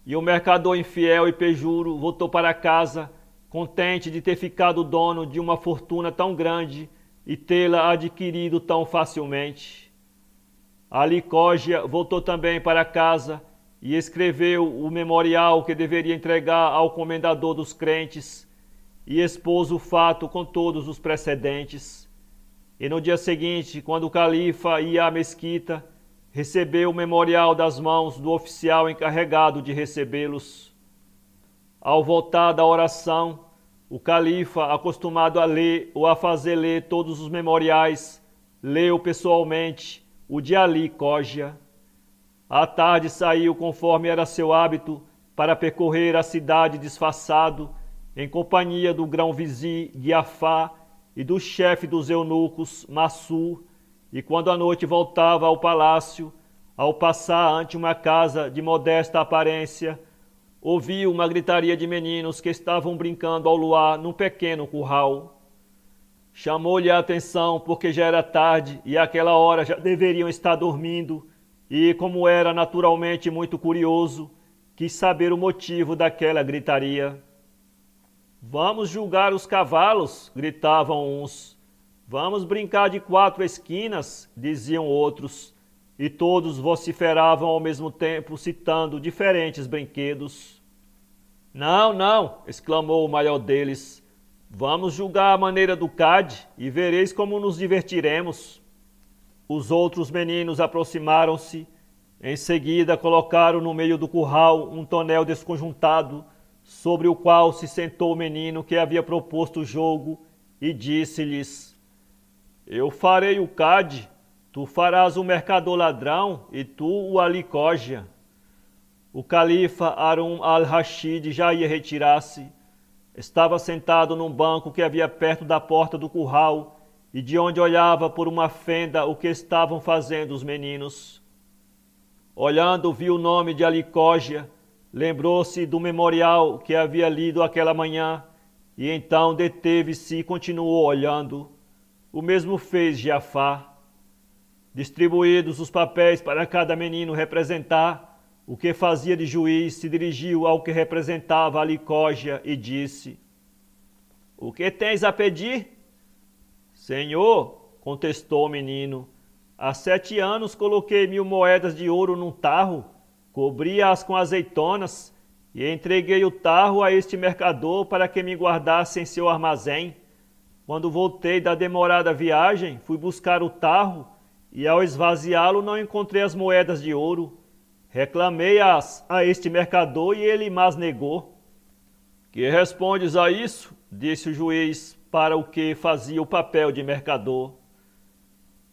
E o mercador infiel e pejuro voltou para casa, contente de ter ficado dono de uma fortuna tão grande e tê-la adquirido tão facilmente. Ali Cogia voltou também para casa e escreveu o memorial que deveria entregar ao comendador dos crentes, e expôs o fato com todos os precedentes. E no dia seguinte, quando o califa ia à mesquita, recebeu o memorial das mãos do oficial encarregado de recebê-los. Ao voltar da oração, o califa, acostumado a ler ou a fazer ler todos os memoriais, leu pessoalmente o de Ali Cogia. À tarde saiu, conforme era seu hábito, para percorrer a cidade disfarçado em companhia do grão-vizir Giafá e do chefe dos eunucos Massu, e quando a noite voltava ao palácio, ao passar ante uma casa de modesta aparência, ouviu uma gritaria de meninos que estavam brincando ao luar num pequeno curral. Chamou-lhe a atenção porque já era tarde e àquela hora já deveriam estar dormindo, e, como era naturalmente muito curioso, quis saber o motivo daquela gritaria. Vamos julgar os cavalos, gritavam uns. Vamos brincar de quatro esquinas, diziam outros. E todos vociferavam ao mesmo tempo, citando diferentes brinquedos. Não, não, exclamou o maior deles. Vamos julgar a maneira do Cade e vereis como nos divertiremos. Os outros meninos aproximaram-se. Em seguida, colocaram no meio do curral um tonel desconjuntado sobre o qual se sentou o menino que havia proposto o jogo, e disse-lhes: Eu farei o cade, tu farás o mercador ladrão, e tu o alicógia. O califa Harun al-Rashid já ia retirar-se. Estava sentado num banco que havia perto da porta do curral e de onde olhava por uma fenda o que estavam fazendo os meninos. Olhando, viu o nome de alicógia. Lembrou-se do memorial que havia lido aquela manhã e então deteve-se e continuou olhando. O mesmo fez Jafar. Distribuídos os papéis para cada menino representar, o que fazia de juiz se dirigiu ao que representava a Licógia e disse: O que tens a pedir? Senhor, contestou o menino, há sete anos coloquei mil moedas de ouro num tarro cobri-as com azeitonas e entreguei o tarro a este mercador para que me guardasse em seu armazém. Quando voltei da demorada viagem, fui buscar o tarro e, ao esvaziá-lo, não encontrei as moedas de ouro. Reclamei-as a este mercador e ele mas negou. Que respondes a isso? disse o juiz, para o que fazia o papel de mercador.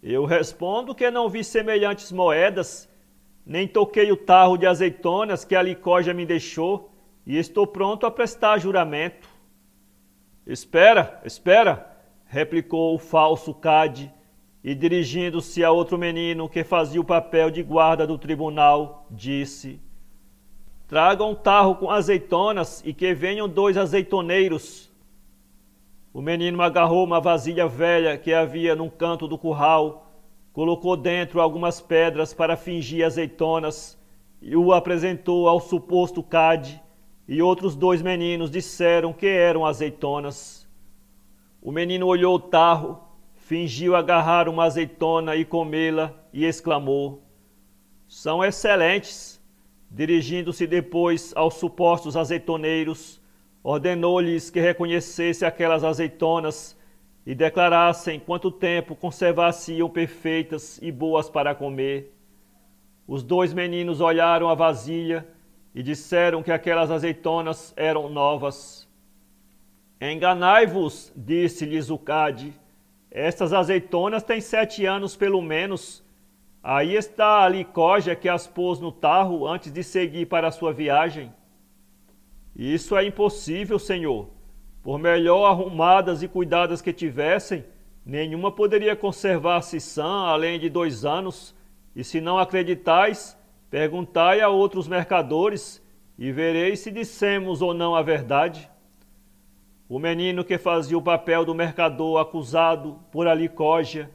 Eu respondo que não vi semelhantes moedas nem toquei o tarro de azeitonas que a licógia me deixou, e estou pronto a prestar juramento. Espera, espera, replicou o falso Cade, e dirigindo-se a outro menino que fazia o papel de guarda do tribunal, disse: Traga um tarro com azeitonas e que venham dois azeitoneiros. O menino agarrou uma vasilha velha que havia num canto do curral colocou dentro algumas pedras para fingir azeitonas e o apresentou ao suposto Cade, e outros dois meninos disseram que eram azeitonas. O menino olhou o tarro, fingiu agarrar uma azeitona e comê-la e exclamou: São excelentes! Dirigindo-se depois aos supostos azeitoneiros, ordenou-lhes que reconhecesse aquelas azeitonas e declarassem quanto tempo conservassem perfeitas e boas para comer. Os dois meninos olharam a vasilha e disseram que aquelas azeitonas eram novas. Enganai-vos, disse-lhes o Cade, estas azeitonas têm sete anos pelo menos. Aí está a licógia que as pôs no tarro antes de seguir para a sua viagem. Isso é impossível, senhor, por melhor arrumadas e cuidadas que tivessem, nenhuma poderia conservar-se sã além de dois anos. E se não acreditais, perguntai a outros mercadores, e vereis se dissemos ou não a verdade. O menino que fazia o papel do mercador acusado por Alicógia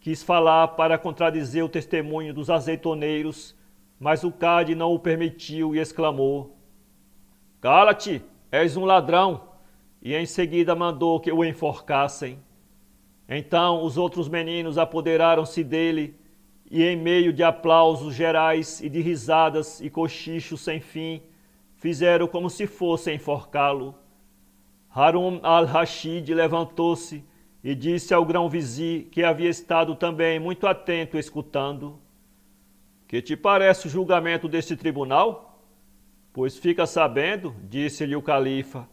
quis falar para contradizer o testemunho dos azeitoneiros, mas o Cade não o permitiu e exclamou: Cala-te, és um ladrão e em seguida mandou que o enforcassem. Então os outros meninos apoderaram-se dele, e em meio de aplausos gerais e de risadas e cochichos sem fim, fizeram como se fossem enforcá-lo. Harun al-Rashid levantou-se e disse ao grão-vizir, que havia estado também muito atento escutando: Que te parece o julgamento deste tribunal? Pois fica sabendo, disse-lhe o califa,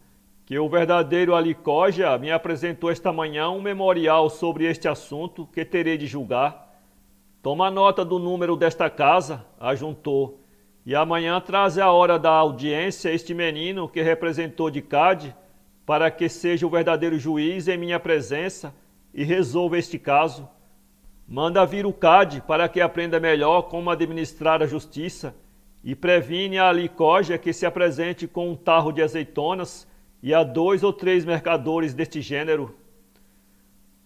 que o verdadeiro Alicoja me apresentou esta manhã um memorial sobre este assunto que terei de julgar. Toma nota do número desta casa, ajuntou, e amanhã traze a hora da audiência este menino que representou de Cade, para que seja o verdadeiro juiz em minha presença e resolva este caso. Manda vir o Cade para que aprenda melhor como administrar a justiça e previne a Alicoja que se apresente com um tarro de azeitonas e a dois ou três mercadores deste gênero.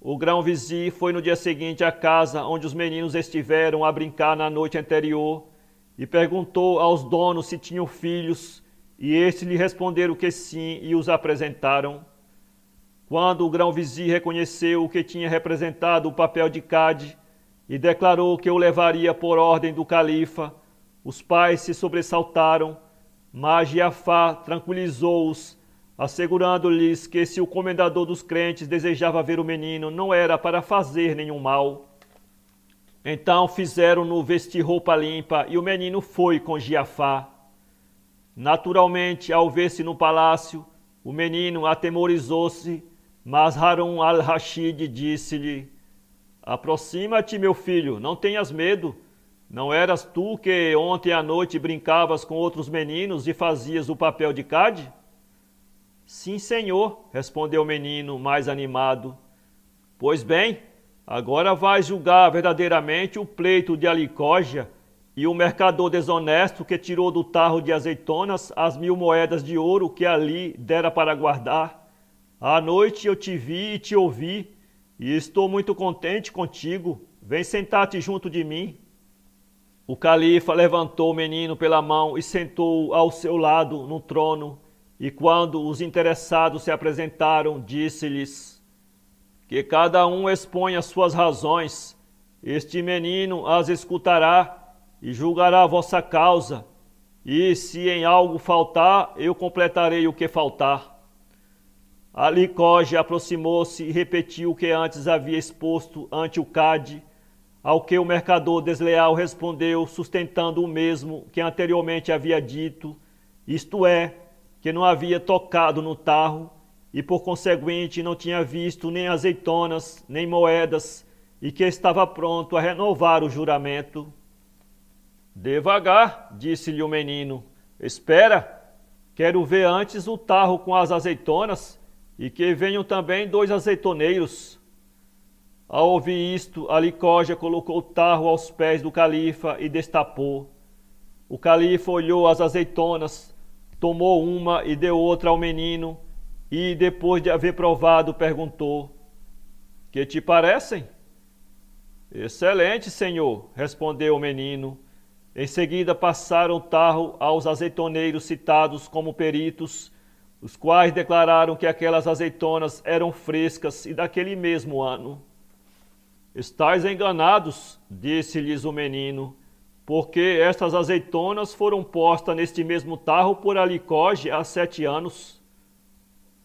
O grão-vizir foi no dia seguinte à casa onde os meninos estiveram a brincar na noite anterior e perguntou aos donos se tinham filhos, e estes lhe responderam que sim e os apresentaram. Quando o grão-vizir reconheceu que tinha representado o papel de Cade e declarou que o levaria por ordem do califa, os pais se sobressaltaram, mas Jafar tranquilizou-os assegurando-lhes que se o comendador dos crentes desejava ver o menino, não era para fazer nenhum mal. Então fizeram-no vestir roupa limpa e o menino foi com Giafá. Naturalmente, ao ver-se no palácio, o menino atemorizou-se, mas Harun al-Rashid disse-lhe: Aproxima-te, meu filho, não tenhas medo. Não eras tu que ontem à noite brincavas com outros meninos e fazias o papel de Cade? Sim, senhor, respondeu o menino, mais animado. Pois bem, agora vais julgar verdadeiramente o pleito de Alicógia e o mercador desonesto que tirou do tarro de azeitonas as mil moedas de ouro que ali dera para guardar. À noite eu te vi e te ouvi, e estou muito contente contigo. Vem sentar-te junto de mim. O califa levantou o menino pela mão e sentou-o ao seu lado no trono e quando os interessados se apresentaram, disse-lhes: Que cada um exponha suas razões, este menino as escutará e julgará a vossa causa. E se em algo faltar, eu completarei o que faltar. Ali Coge aproximou-se e repetiu o que antes havia exposto ante o Cade, ao que o mercador desleal respondeu, sustentando o mesmo que anteriormente havia dito, isto é, que não havia tocado no tarro e, por conseguinte, não tinha visto nem azeitonas, nem moedas, e que estava pronto a renovar o juramento. Devagar, disse-lhe o menino, espera, quero ver antes o tarro com as azeitonas e que venham também dois azeitoneiros. Ao ouvir isto, a colocou o tarro aos pés do califa e destapou. O califa olhou as azeitonas tomou uma e deu outra ao menino, e depois de haver provado, perguntou: Que te parecem? Excelente, senhor, respondeu o menino. Em seguida passaram o tarro aos azeitoneiros citados como peritos, os quais declararam que aquelas azeitonas eram frescas e daquele mesmo ano. Estais enganados, disse-lhes o menino porque estas azeitonas foram postas neste mesmo tarro por Alicoge há sete anos.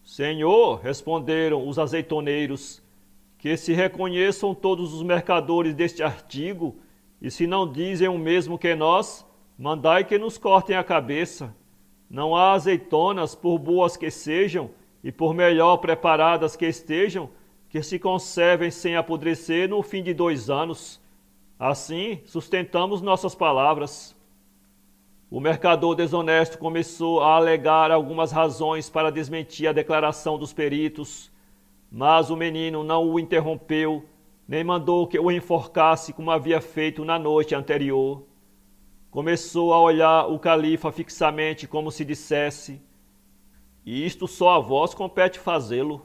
Senhor, responderam os azeitoneiros, que se reconheçam todos os mercadores deste artigo, e se não dizem o mesmo que nós, mandai que nos cortem a cabeça. Não há azeitonas, por boas que sejam, e por melhor preparadas que estejam, que se conservem sem apodrecer no fim de dois anos. Assim, sustentamos nossas palavras. O mercador desonesto começou a alegar algumas razões para desmentir a declaração dos peritos, mas o menino não o interrompeu, nem mandou que o enforcasse como havia feito na noite anterior. Começou a olhar o califa fixamente, como se dissesse: Isto só a vós compete fazê-lo.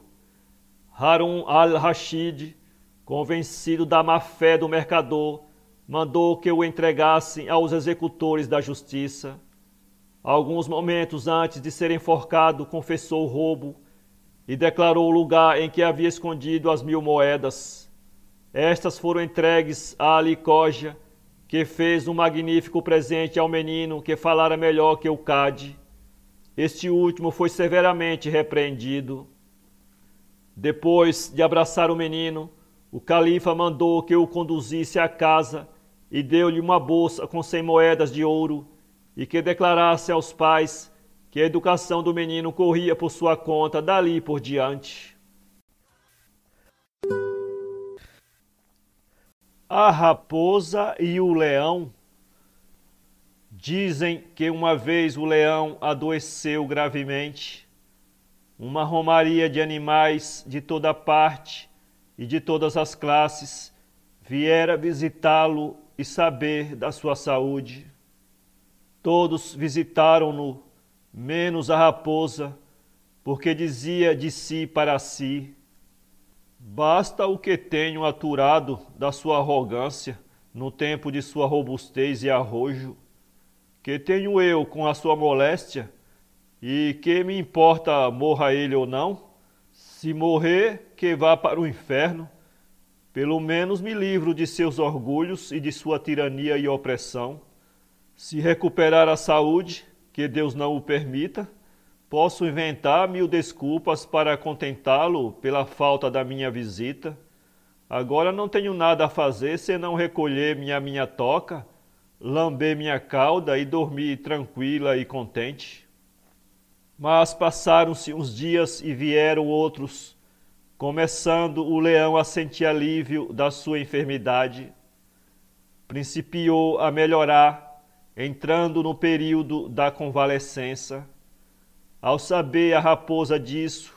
Harun al-Rashid convencido da má fé do mercador, mandou que o entregassem aos executores da justiça. Alguns momentos antes de ser enforcado, confessou o roubo e declarou o lugar em que havia escondido as mil moedas. Estas foram entregues a Alicoja, que fez um magnífico presente ao menino que falara melhor que o Cade. Este último foi severamente repreendido. Depois de abraçar o menino, o califa mandou que o conduzisse à casa e deu-lhe uma bolsa com cem moedas de ouro e que declarasse aos pais que a educação do menino corria por sua conta dali por diante. A raposa e o leão. Dizem que uma vez o leão adoeceu gravemente. Uma romaria de animais de toda parte e de todas as classes viera visitá-lo e saber da sua saúde. Todos visitaram-no, menos a raposa, porque dizia de si para si: Basta o que tenho aturado da sua arrogância no tempo de sua robustez e arrojo, que tenho eu com a sua moléstia, e que me importa morra ele ou não? Se morrer, que vá para o inferno, pelo menos me livro de seus orgulhos e de sua tirania e opressão. Se recuperar a saúde, que Deus não o permita, posso inventar mil desculpas para contentá-lo pela falta da minha visita. Agora não tenho nada a fazer senão recolher minha minha toca, lamber minha cauda e dormir tranquila e contente. Mas passaram-se uns dias e vieram outros Começando o leão a sentir alívio da sua enfermidade, principiou a melhorar, entrando no período da convalescença. Ao saber a raposa disso,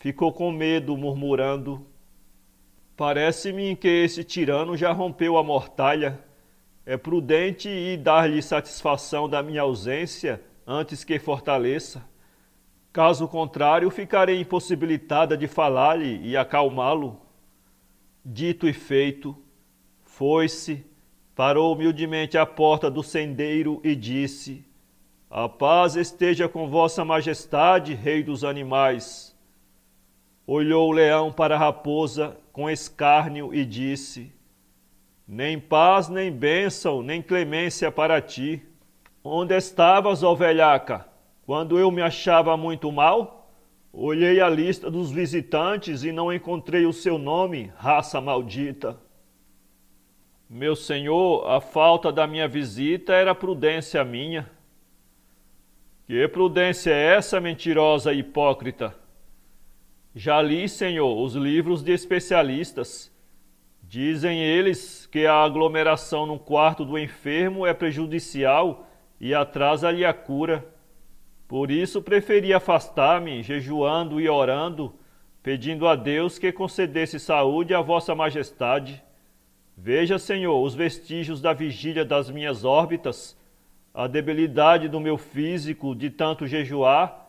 ficou com medo, murmurando: Parece-me que esse tirano já rompeu a mortalha. É prudente ir dar-lhe satisfação da minha ausência antes que fortaleça. Caso contrário, ficarei impossibilitada de falar-lhe e acalmá-lo. Dito e feito, foi-se, parou humildemente à porta do sendeiro e disse: A paz esteja com Vossa Majestade, Rei dos Animais. Olhou o leão para a raposa com escárnio e disse: Nem paz, nem bênção, nem clemência para ti. Onde estavas, velhaca? Quando eu me achava muito mal, olhei a lista dos visitantes e não encontrei o seu nome, raça maldita. Meu senhor, a falta da minha visita era prudência minha. Que prudência é essa, mentirosa e hipócrita? Já li, senhor, os livros de especialistas. Dizem eles que a aglomeração no quarto do enfermo é prejudicial e atrasa-lhe a cura. Por isso preferi afastar-me, jejuando e orando, pedindo a Deus que concedesse saúde à Vossa Majestade. Veja, Senhor, os vestígios da vigília das minhas órbitas, a debilidade do meu físico de tanto jejuar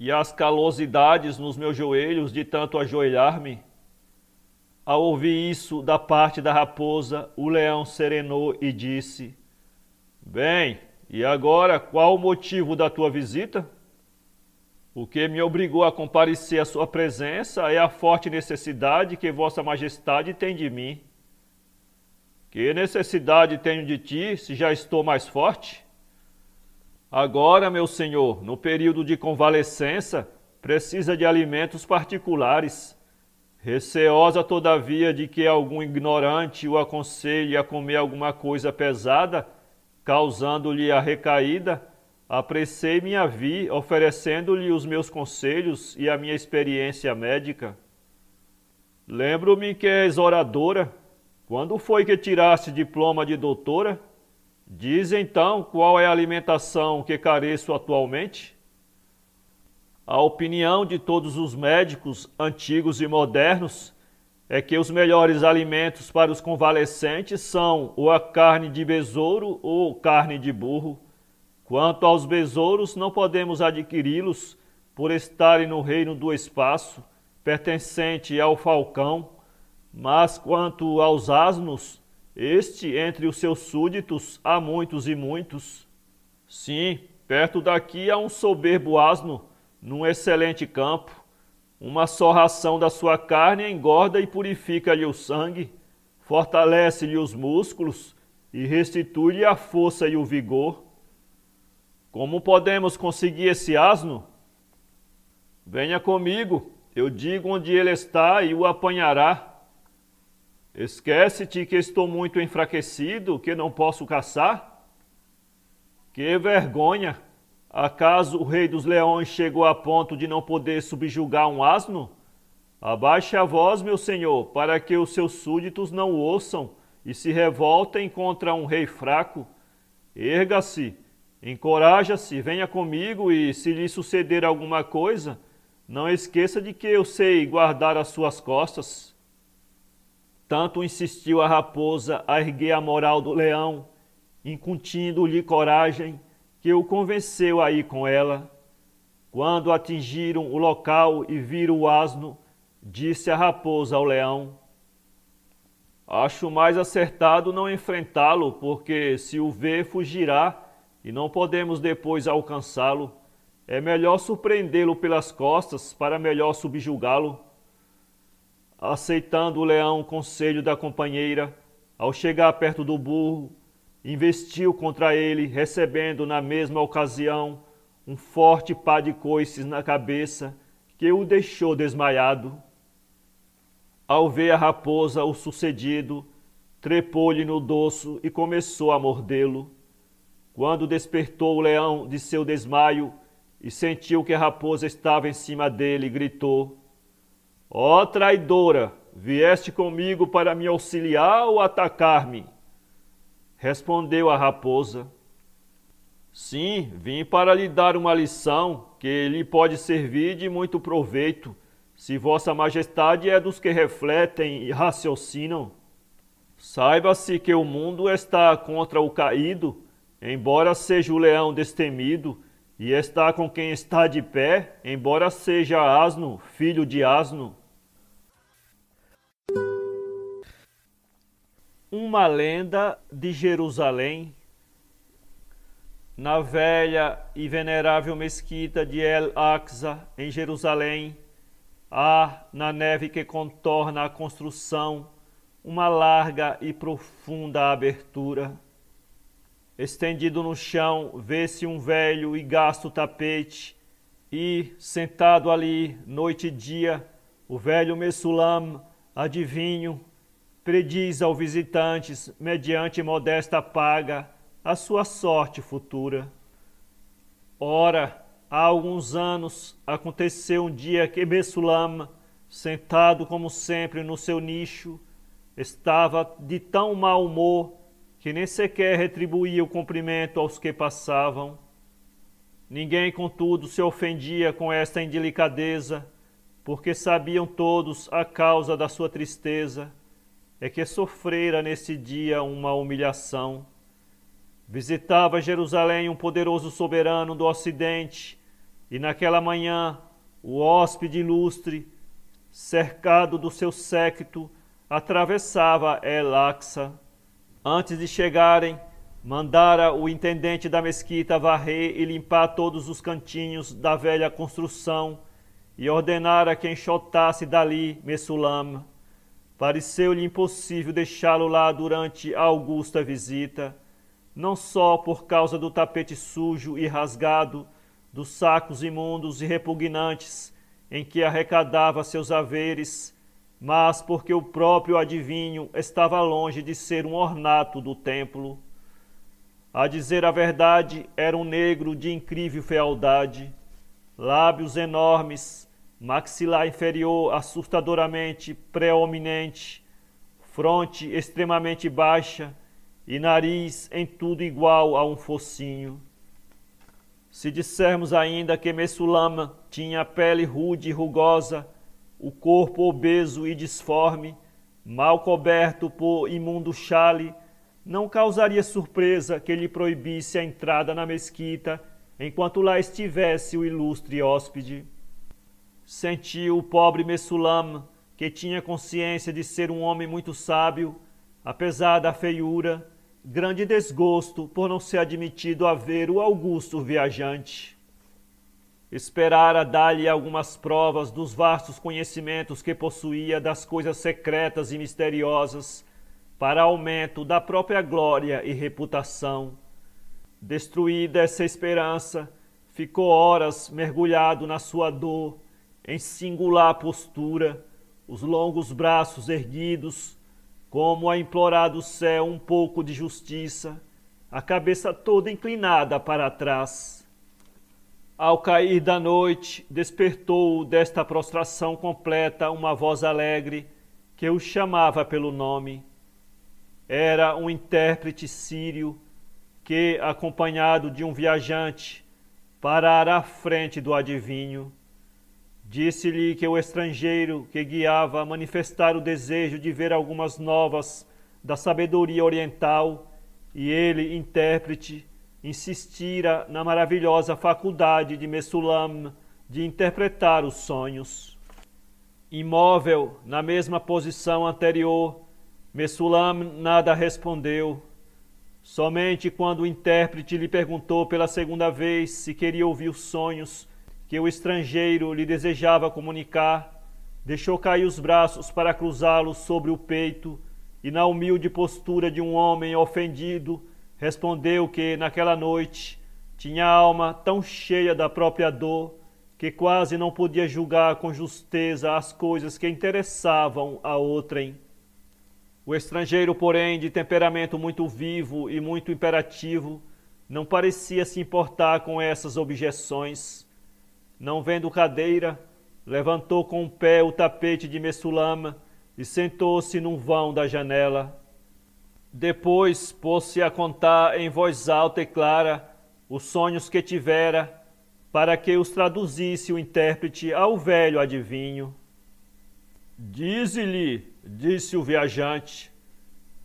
e as calosidades nos meus joelhos de tanto ajoelhar-me. Ao ouvir isso da parte da raposa, o leão serenou e disse: Bem, e agora, qual o motivo da tua visita? O que me obrigou a comparecer à sua presença é a forte necessidade que Vossa Majestade tem de mim. Que necessidade tenho de ti, se já estou mais forte? Agora, meu senhor, no período de convalescença, precisa de alimentos particulares. Receosa, todavia, de que algum ignorante o aconselhe a comer alguma coisa pesada, causando-lhe a recaída, apressei-me a vir, oferecendo-lhe os meus conselhos e a minha experiência médica. Lembro-me que és oradora. Quando foi que tiraste diploma de doutora? Diz então qual é a alimentação que careço atualmente? A opinião de todos os médicos, antigos e modernos, é que os melhores alimentos para os convalescentes são ou a carne de besouro ou carne de burro. Quanto aos besouros, não podemos adquiri-los por estarem no reino do espaço, pertencente ao falcão. Mas quanto aos asnos, este entre os seus súditos há muitos e muitos. Sim, perto daqui há um soberbo asno, num excelente campo uma só ração da sua carne engorda e purifica-lhe o sangue, fortalece-lhe os músculos e restitui-lhe a força e o vigor. Como podemos conseguir esse asno? Venha comigo, eu digo onde ele está e o apanhará. Esquece-te que estou muito enfraquecido, que não posso caçar? Que vergonha! Acaso o rei dos leões chegou a ponto de não poder subjugar um asno? Abaixe a voz, meu senhor, para que os seus súditos não o ouçam e se revoltem contra um rei fraco. Erga-se, encoraja-se, venha comigo e, se lhe suceder alguma coisa, não esqueça de que eu sei guardar as suas costas. Tanto insistiu a raposa a erguer a moral do leão, incutindo-lhe coragem que o convenceu a ir com ela. Quando atingiram o local e viram o asno, disse a raposa ao leão: Acho mais acertado não enfrentá-lo, porque se o ver, fugirá e não podemos depois alcançá-lo. É melhor surpreendê-lo pelas costas para melhor subjugá-lo. Aceitando o leão o conselho da companheira, ao chegar perto do burro, investiu contra ele, recebendo na mesma ocasião um forte pá de coices na cabeça que o deixou desmaiado. Ao ver a raposa o sucedido, trepou-lhe no dorso e começou a mordê-lo. Quando despertou o leão de seu desmaio e sentiu que a raposa estava em cima dele, gritou: Ó oh, traidora, vieste comigo para me auxiliar ou atacar-me? Respondeu a raposa: Sim, vim para lhe dar uma lição que lhe pode servir de muito proveito, se Vossa Majestade é dos que refletem e raciocinam. Saiba-se que o mundo está contra o caído, embora seja o leão destemido, e está com quem está de pé, embora seja asno, filho de asno. uma lenda de Jerusalém, na velha e venerável mesquita de El-Aqsa, em Jerusalém, há, na neve que contorna a construção, uma larga e profunda abertura. Estendido no chão, vê-se um velho e gasto tapete, e, sentado ali, noite e dia, o velho Messulam, adivinho, prediz ao visitante, mediante modesta paga, a sua sorte futura. Ora, há alguns anos, aconteceu um dia que Bessulam, sentado como sempre no seu nicho, estava de tão mau humor que nem sequer retribuía o cumprimento aos que passavam. Ninguém, contudo, se ofendia com esta indelicadeza, porque sabiam todos a causa da sua tristeza é que sofrera nesse dia uma humilhação. Visitava Jerusalém um poderoso soberano do Ocidente, e naquela manhã o hóspede ilustre, cercado do seu séquito, atravessava El-Aqsa. Antes de chegarem, mandara o intendente da mesquita varrer e limpar todos os cantinhos da velha construção e ordenara que enxotasse dali Messulam Pareceu-lhe impossível deixá-lo lá durante a augusta visita, não só por causa do tapete sujo e rasgado, dos sacos imundos e repugnantes em que arrecadava seus haveres, mas porque o próprio adivinho estava longe de ser um ornato do templo. A dizer a verdade, era um negro de incrível fealdade, lábios enormes, maxilar inferior assustadoramente preeminente, fronte extremamente baixa e nariz em tudo igual a um focinho. Se dissermos ainda que Messulama tinha a pele rude e rugosa, o corpo obeso e disforme, mal coberto por imundo chale, não causaria surpresa que lhe proibisse a entrada na mesquita enquanto lá estivesse o ilustre hóspede sentiu o pobre Messulam, que tinha consciência de ser um homem muito sábio, apesar da feiura, grande desgosto por não ser admitido a ver o augusto viajante. Esperara dar-lhe algumas provas dos vastos conhecimentos que possuía das coisas secretas e misteriosas, para aumento da própria glória e reputação. Destruída essa esperança, ficou horas mergulhado na sua dor, em singular postura, os longos braços erguidos, como a implorar do céu um pouco de justiça, a cabeça toda inclinada para trás. Ao cair da noite, despertou desta prostração completa uma voz alegre que o chamava pelo nome. Era um intérprete sírio que, acompanhado de um viajante, parara à frente do adivinho. Disse-lhe que o estrangeiro que guiava manifestara o desejo de ver algumas novas da sabedoria oriental, e ele, intérprete, insistira na maravilhosa faculdade de Messulam de interpretar os sonhos. Imóvel, na mesma posição anterior, Messulam nada respondeu. Somente quando o intérprete lhe perguntou pela segunda vez se queria ouvir os sonhos, que o estrangeiro lhe desejava comunicar, deixou cair os braços para cruzá-los sobre o peito e, na humilde postura de um homem ofendido, respondeu que, naquela noite, tinha a alma tão cheia da própria dor que quase não podia julgar com justeza as coisas que interessavam a outrem. O estrangeiro, porém, de temperamento muito vivo e muito imperativo, não parecia se importar com essas objeções não vendo cadeira, levantou com o um pé o tapete de Messulama e sentou-se num vão da janela. Depois pôs-se a contar em voz alta e clara os sonhos que tivera, para que os traduzisse o intérprete ao velho adivinho. Dize-lhe, disse o viajante,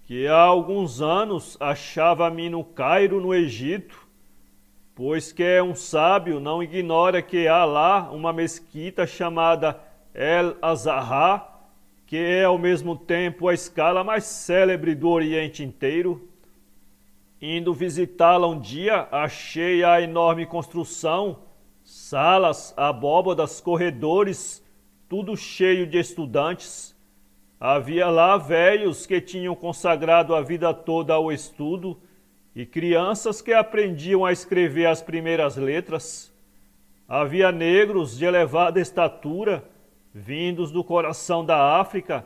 que há alguns anos achava-me no Cairo, no Egito, Pois que é um sábio não ignora que há lá uma mesquita chamada El Azahar, que é ao mesmo tempo a escala mais célebre do Oriente inteiro. Indo visitá-la um dia, achei a enorme construção, salas, abóbadas, corredores, tudo cheio de estudantes. Havia lá velhos que tinham consagrado a vida toda ao estudo e crianças que aprendiam a escrever as primeiras letras. Havia negros de elevada estatura, vindos do coração da África,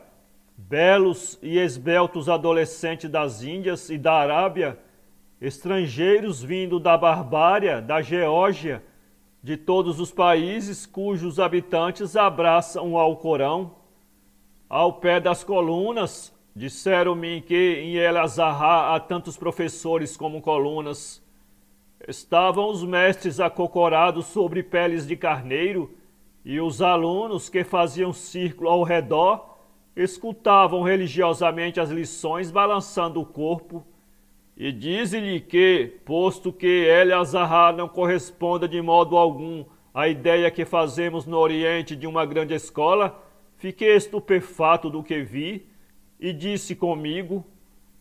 belos e esbeltos adolescentes das Índias e da Arábia, estrangeiros vindo da Barbária, da Geórgia, de todos os países cujos habitantes abraçam ao Corão. Ao pé das colunas Disseram-me que em Elazarrá há tantos professores como colunas. Estavam os mestres acocorados sobre peles de carneiro, e os alunos que faziam círculo ao redor escutavam religiosamente as lições, balançando o corpo. E diz-lhe que, posto que Eleazar não corresponda de modo algum à ideia que fazemos no Oriente de uma grande escola, fiquei estupefato do que vi e disse comigo: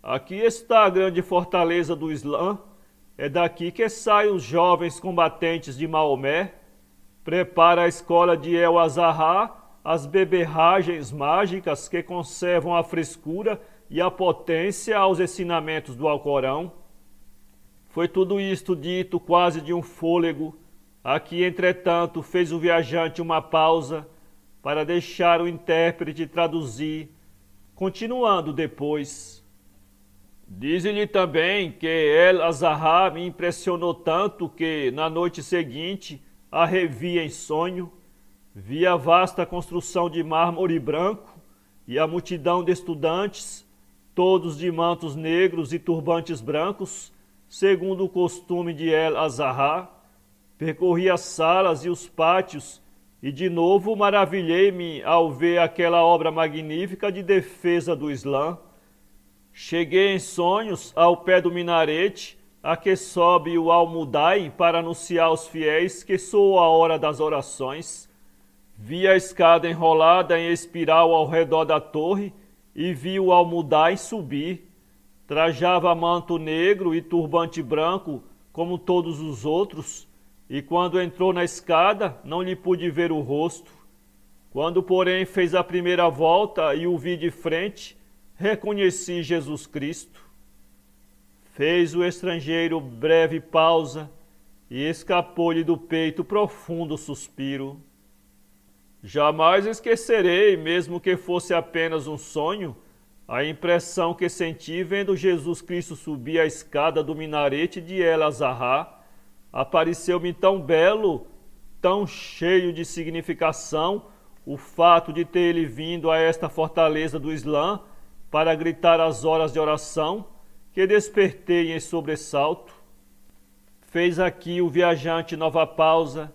Aqui está a grande fortaleza do Islã, é daqui que saem os jovens combatentes de Maomé. Prepara a escola de El Azahar as beberragens mágicas que conservam a frescura e a potência aos ensinamentos do Alcorão. Foi tudo isto dito quase de um fôlego. Aqui, entretanto, fez o viajante uma pausa para deixar o intérprete traduzir Continuando depois, diz-lhe também que El Azahar me impressionou tanto que, na noite seguinte, a revi em sonho, vi a vasta construção de mármore branco e a multidão de estudantes, todos de mantos negros e turbantes brancos, segundo o costume de El Azahar, percorri as salas e os pátios e de novo maravilhei-me ao ver aquela obra magnífica de defesa do Islã. Cheguei em sonhos ao pé do minarete a que sobe o almudai para anunciar aos fiéis que soou a hora das orações. Vi a escada enrolada em espiral ao redor da torre e vi o almudai subir. Trajava manto negro e turbante branco, como todos os outros, e quando entrou na escada, não lhe pude ver o rosto. Quando, porém, fez a primeira volta e o vi de frente, reconheci Jesus Cristo. Fez o estrangeiro breve pausa e escapou-lhe do peito profundo suspiro. Jamais esquecerei, mesmo que fosse apenas um sonho, a impressão que senti vendo Jesus Cristo subir a escada do minarete de El Azahar Apareceu-me tão belo, tão cheio de significação, o fato de ter ele vindo a esta fortaleza do Islã para gritar as horas de oração, que despertei em sobressalto. Fez aqui o viajante nova pausa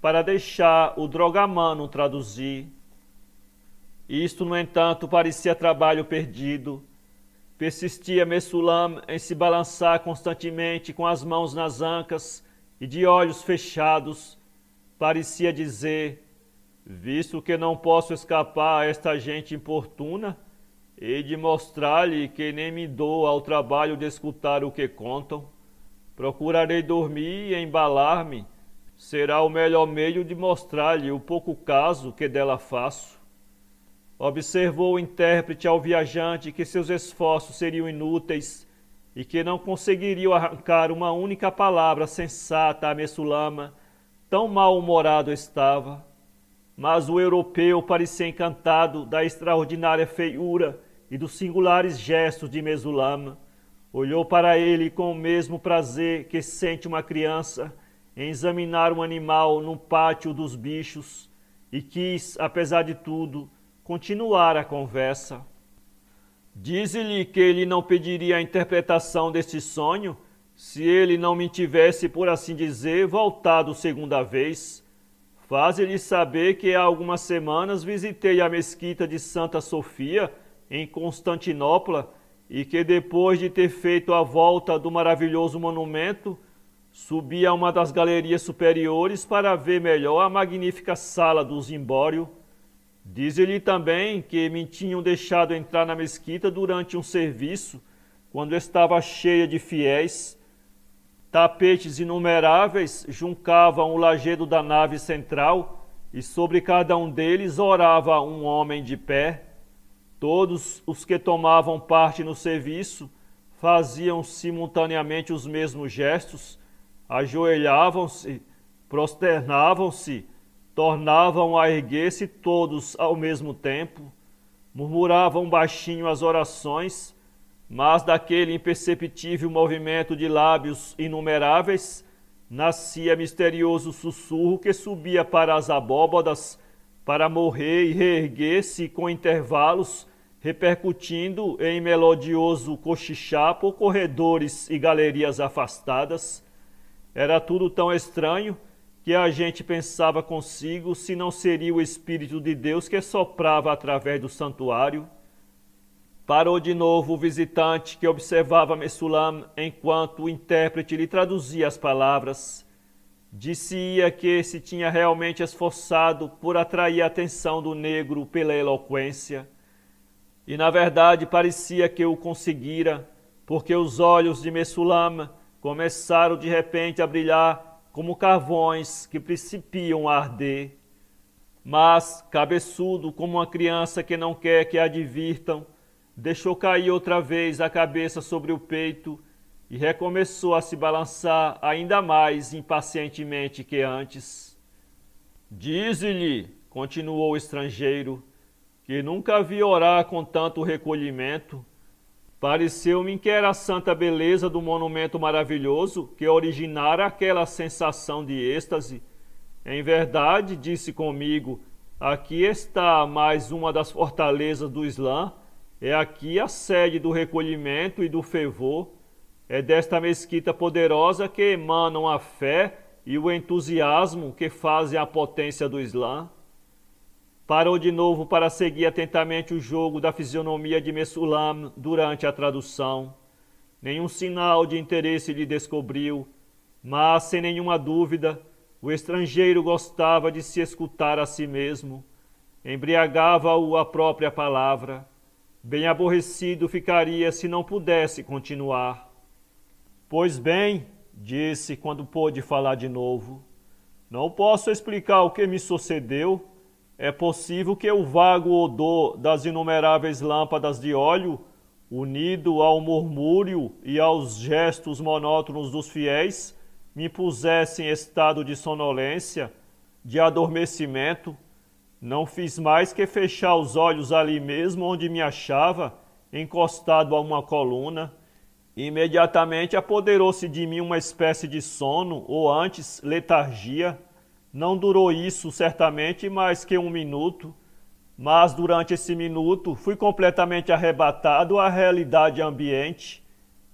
para deixar o drogamano traduzir. Isto, no entanto, parecia trabalho perdido. Persistia Messulam em se balançar constantemente com as mãos nas ancas, e de olhos fechados, parecia dizer: Visto que não posso escapar a esta gente importuna, e de mostrar-lhe que nem me dou ao trabalho de escutar o que contam, procurarei dormir e embalar-me, será o melhor meio de mostrar-lhe o pouco caso que dela faço. Observou o intérprete ao viajante que seus esforços seriam inúteis e que não conseguiriam arrancar uma única palavra sensata a Messulama, tão mal-humorado estava. Mas o europeu parecia encantado da extraordinária feiura e dos singulares gestos de Mesulama. Olhou para ele com o mesmo prazer que sente uma criança em examinar um animal no pátio dos bichos e quis, apesar de tudo, continuar a conversa dize lhe que ele não pediria a interpretação deste sonho se ele não me tivesse, por assim dizer, voltado segunda vez. Faz-lhe saber que há algumas semanas visitei a mesquita de Santa Sofia, em Constantinopla, e que depois de ter feito a volta do maravilhoso monumento, subi a uma das galerias superiores para ver melhor a magnífica sala do Zimbório. Diz-lhe também que me tinham deixado entrar na mesquita durante um serviço, quando estava cheia de fiéis. Tapetes inumeráveis juncavam o lajedo da nave central e sobre cada um deles orava um homem de pé. Todos os que tomavam parte no serviço faziam simultaneamente os mesmos gestos, ajoelhavam-se, prosternavam-se tornavam a erguer-se todos ao mesmo tempo, murmuravam baixinho as orações, mas daquele imperceptível movimento de lábios inumeráveis nascia misterioso sussurro que subia para as abóbadas para morrer e reerguer-se com intervalos, repercutindo em melodioso cochichar por corredores e galerias afastadas. Era tudo tão estranho que a gente pensava consigo se não seria o Espírito de Deus que soprava através do santuário? Parou de novo o visitante que observava Messulam enquanto o intérprete lhe traduzia as palavras. Disse-ia que se tinha realmente esforçado por atrair a atenção do negro pela eloquência. E na verdade parecia que o conseguira, porque os olhos de Messulam começaram de repente a brilhar como carvões que principiam a arder, mas, cabeçudo como uma criança que não quer que a deixou cair outra vez a cabeça sobre o peito e recomeçou a se balançar ainda mais impacientemente que antes. Dize-lhe, continuou o estrangeiro, que nunca vi orar com tanto recolhimento Pareceu-me que era a santa beleza do monumento maravilhoso que originara aquela sensação de êxtase. Em verdade, disse comigo, aqui está mais uma das fortalezas do Islã, é aqui a sede do recolhimento e do fervor. É desta mesquita poderosa que emanam a fé e o entusiasmo que fazem a potência do Islã. Parou de novo para seguir atentamente o jogo da fisionomia de Messulam durante a tradução. Nenhum sinal de interesse lhe descobriu, mas, sem nenhuma dúvida, o estrangeiro gostava de se escutar a si mesmo. Embriagava-o a própria palavra. Bem aborrecido ficaria se não pudesse continuar. Pois bem, disse quando pôde falar de novo, não posso explicar o que me sucedeu é possível que o vago odor das inumeráveis lâmpadas de óleo, unido ao murmúrio e aos gestos monótonos dos fiéis, me pusesse em estado de sonolência, de adormecimento. Não fiz mais que fechar os olhos ali mesmo onde me achava, encostado a uma coluna. Imediatamente apoderou-se de mim uma espécie de sono, ou antes, letargia não durou isso, certamente, mais que um minuto. Mas durante esse minuto fui completamente arrebatado à realidade ambiente.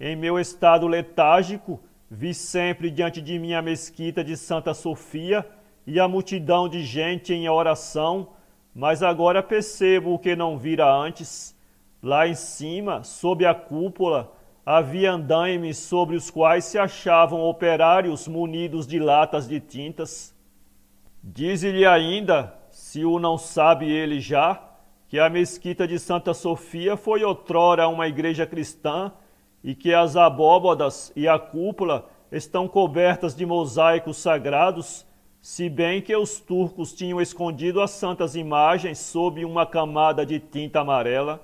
Em meu estado letárgico, vi sempre diante de mim a mesquita de Santa Sofia e a multidão de gente em oração, mas agora percebo o que não vira antes. Lá em cima, sob a cúpula, havia andaimes sobre os quais se achavam operários munidos de latas de tintas. Diz-lhe ainda, se o não sabe ele já, que a mesquita de Santa Sofia foi outrora uma igreja cristã e que as abóbadas e a cúpula estão cobertas de mosaicos sagrados, se bem que os turcos tinham escondido as santas imagens sob uma camada de tinta amarela.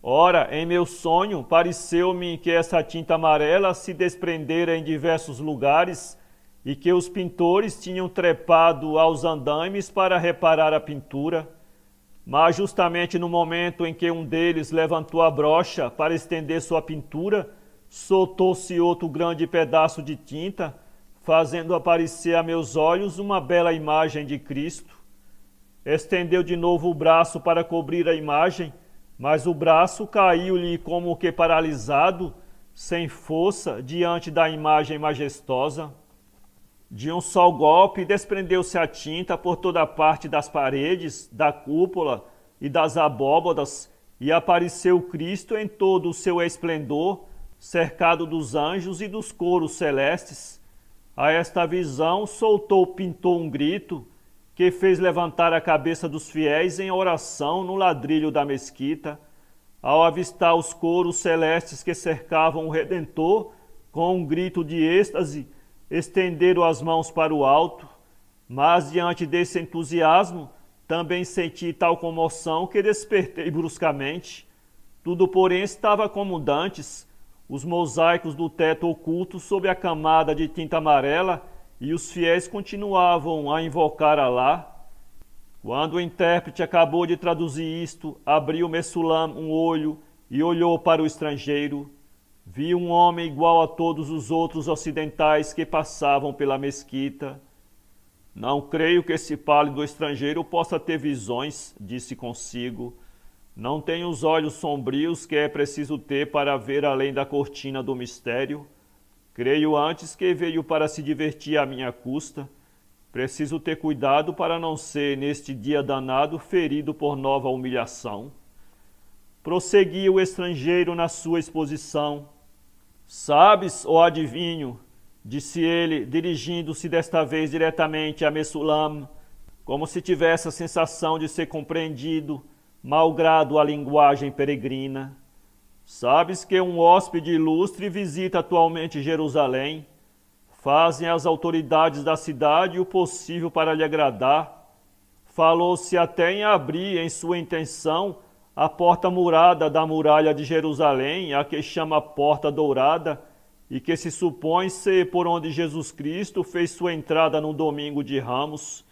Ora, em meu sonho, pareceu-me que essa tinta amarela se desprendera em diversos lugares e que os pintores tinham trepado aos andaimes para reparar a pintura, mas justamente no momento em que um deles levantou a brocha para estender sua pintura, soltou-se outro grande pedaço de tinta, fazendo aparecer a meus olhos uma bela imagem de Cristo. Estendeu de novo o braço para cobrir a imagem, mas o braço caiu-lhe como que paralisado, sem força, diante da imagem majestosa. De um só golpe, desprendeu-se a tinta por toda parte das paredes, da cúpula e das abóbadas, e apareceu Cristo em todo o seu esplendor, cercado dos anjos e dos coros celestes. A esta visão soltou pintou um grito que fez levantar a cabeça dos fiéis em oração no ladrilho da mesquita. Ao avistar os coros celestes que cercavam o redentor, com um grito de êxtase, estenderam as mãos para o alto, mas diante desse entusiasmo também senti tal comoção que despertei bruscamente. Tudo, porém, estava como dantes, os mosaicos do teto ocultos sob a camada de tinta amarela e os fiéis continuavam a invocar Alá. Quando o intérprete acabou de traduzir isto, abriu Messulam um olho e olhou para o estrangeiro. Vi um homem igual a todos os outros ocidentais que passavam pela mesquita. Não creio que esse pálido estrangeiro possa ter visões, disse consigo. Não tem os olhos sombrios que é preciso ter para ver além da cortina do mistério. Creio antes que veio para se divertir à minha custa. Preciso ter cuidado para não ser, neste dia danado, ferido por nova humilhação. prosseguia o estrangeiro na sua exposição. Sabes, ó adivinho, disse ele, dirigindo-se desta vez diretamente a Messulam, como se tivesse a sensação de ser compreendido, malgrado a linguagem peregrina. Sabes que um hóspede ilustre visita atualmente Jerusalém? Fazem as autoridades da cidade o possível para lhe agradar. Falou-se até em abrir em sua intenção a porta murada da muralha de Jerusalém, a que chama Porta Dourada, e que se supõe ser por onde Jesus Cristo fez sua entrada no domingo de Ramos,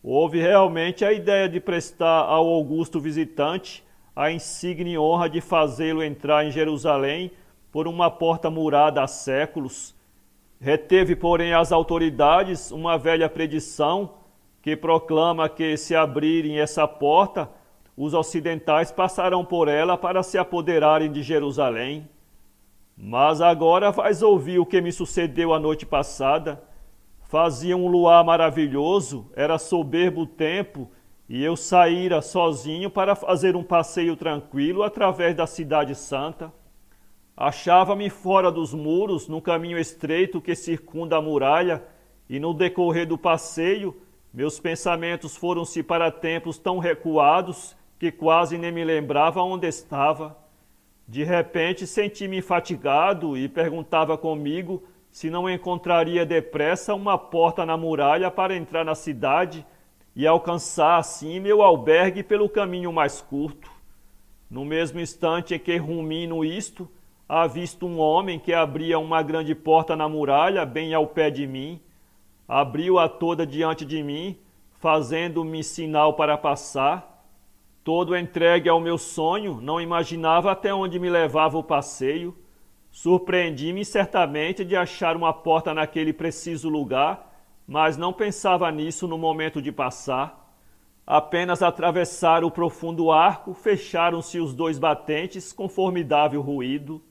houve realmente a ideia de prestar ao augusto visitante a insigne honra de fazê-lo entrar em Jerusalém por uma porta murada há séculos. Reteve, porém, as autoridades uma velha predição que proclama que, se abrirem essa porta, os ocidentais passarão por ela para se apoderarem de Jerusalém. Mas agora vais ouvir o que me sucedeu a noite passada. Fazia um luar maravilhoso, era soberbo o tempo, e eu saíra sozinho para fazer um passeio tranquilo através da cidade santa. Achava-me fora dos muros, num caminho estreito que circunda a muralha, e no decorrer do passeio, meus pensamentos foram-se para tempos tão recuados que quase nem me lembrava onde estava. De repente senti-me fatigado e perguntava comigo se não encontraria depressa uma porta na muralha para entrar na cidade e alcançar assim meu albergue pelo caminho mais curto. No mesmo instante em que rumino isto, avisto um homem que abria uma grande porta na muralha bem ao pé de mim, abriu-a toda diante de mim, fazendo-me sinal para passar Todo entregue ao meu sonho, não imaginava até onde me levava o passeio. Surpreendi-me certamente de achar uma porta naquele preciso lugar, mas não pensava nisso no momento de passar. Apenas atravessar o profundo arco, fecharam-se os dois batentes com formidável ruído.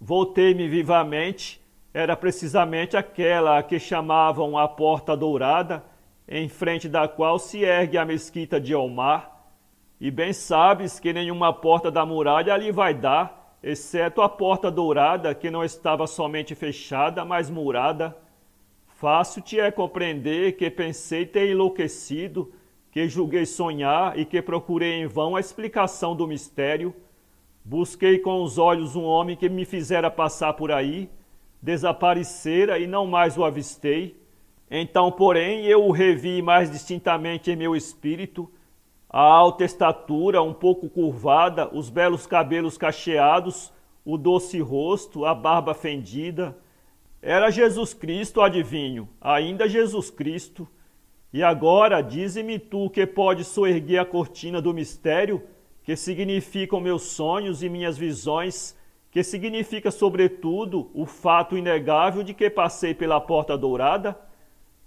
Voltei-me vivamente, era precisamente aquela a que chamavam a Porta Dourada, em frente da qual se ergue a mesquita de Omar. E bem sabes que nenhuma porta da muralha ali vai dar, exceto a porta dourada, que não estava somente fechada, mas murada. Fácil te é compreender que pensei ter enlouquecido, que julguei sonhar e que procurei em vão a explicação do mistério. Busquei com os olhos um homem que me fizera passar por aí, desaparecera e não mais o avistei. Então, porém, eu o revi mais distintamente em meu espírito, a alta estatura um pouco curvada, os belos cabelos cacheados, o doce rosto, a barba fendida. Era Jesus Cristo, adivinho, ainda Jesus Cristo. E agora, dize-me tu que pode soerguer a cortina do mistério, que significam meus sonhos e minhas visões, que significa, sobretudo, o fato inegável de que passei pela porta dourada?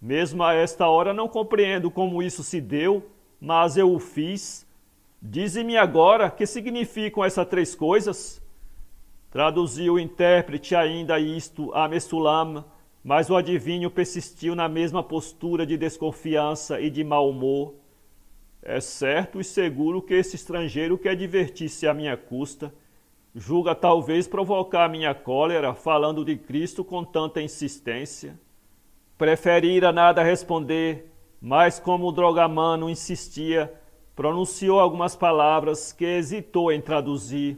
Mesmo a esta hora não compreendo como isso se deu, mas eu o fiz. Dize-me agora que significam essas três coisas. Traduziu o intérprete ainda isto a Messulam, mas o adivinho persistiu na mesma postura de desconfiança e de mau humor. É certo e seguro que esse estrangeiro quer divertir-se à minha custa. Julga talvez provocar minha cólera falando de Cristo com tanta insistência. Preferira nada responder mas como o drogamano insistia, pronunciou algumas palavras que hesitou em traduzir.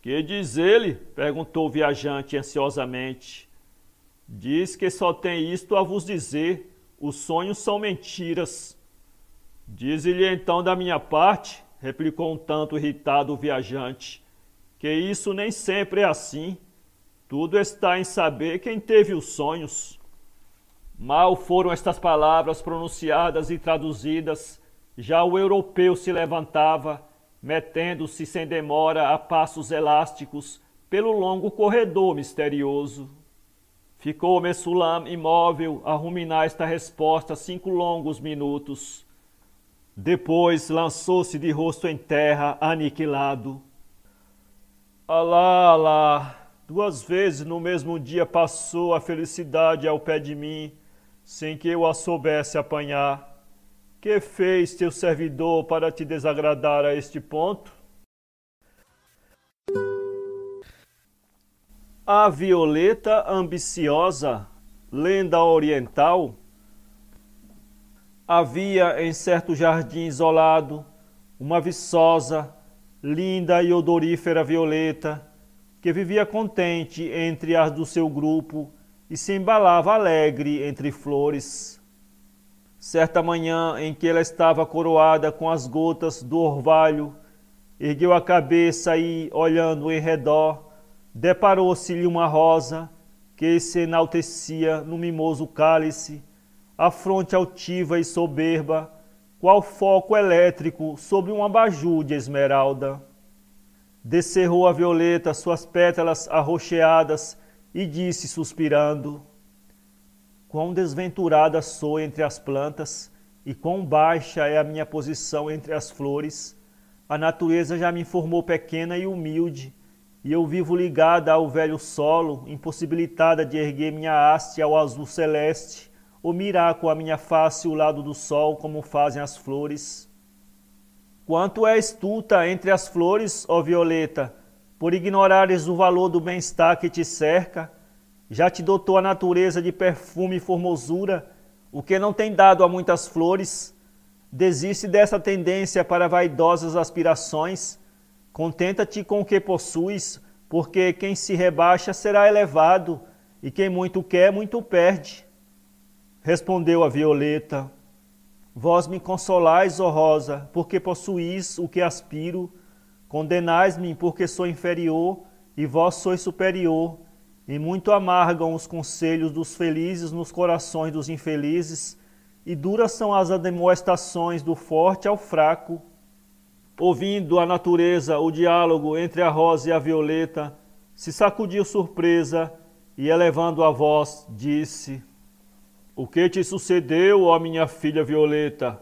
Que diz ele? perguntou o viajante ansiosamente. Diz que só tem isto a vos dizer: os sonhos são mentiras. Diz-lhe então da minha parte, replicou um tanto irritado o viajante, que isso nem sempre é assim. Tudo está em saber quem teve os sonhos. Mal foram estas palavras pronunciadas e traduzidas, já o europeu se levantava, metendo-se sem demora a passos elásticos pelo longo corredor misterioso. Ficou Messulam imóvel a ruminar esta resposta cinco longos minutos. Depois lançou-se de rosto em terra, aniquilado. Alá, alá! Duas vezes no mesmo dia passou a felicidade ao pé de mim sem que eu a soubesse apanhar? Que fez teu servidor para te desagradar a este ponto? A violeta ambiciosa, lenda oriental, havia em certo jardim isolado uma viçosa, linda e odorífera violeta, que vivia contente entre as do seu grupo e se embalava alegre entre flores. Certa manhã em que ela estava coroada com as gotas do orvalho, ergueu a cabeça e, olhando em redor, deparou-se-lhe uma rosa que se enaltecia no mimoso cálice, a fronte altiva e soberba, qual foco elétrico sobre um abajur de esmeralda. Descerrou a violeta suas pétalas arroxeadas e disse, suspirando: Quão desventurada sou entre as plantas e quão baixa é a minha posição entre as flores. A natureza já me formou pequena e humilde, e eu vivo ligada ao velho solo, impossibilitada de erguer minha haste ao azul celeste, ou mirar com a minha face o lado do sol, como fazem as flores. Quanto és tulta entre as flores, ó violeta, por ignorares o valor do bem-estar que te cerca, já te dotou a natureza de perfume e formosura, o que não tem dado a muitas flores. Desiste dessa tendência para vaidosas aspirações. Contenta-te com o que possuis, porque quem se rebaixa será elevado, e quem muito quer, muito perde. Respondeu a Violeta: Vós me consolais, ó Rosa, porque possuís o que aspiro Condenais-me porque sou inferior e vós sois superior, e muito amargam os conselhos dos felizes nos corações dos infelizes, e duras são as admoestações do forte ao fraco. Ouvindo a natureza o diálogo entre a rosa e a violeta, se sacudiu surpresa e, elevando a voz, disse: O que te sucedeu, ó minha filha violeta?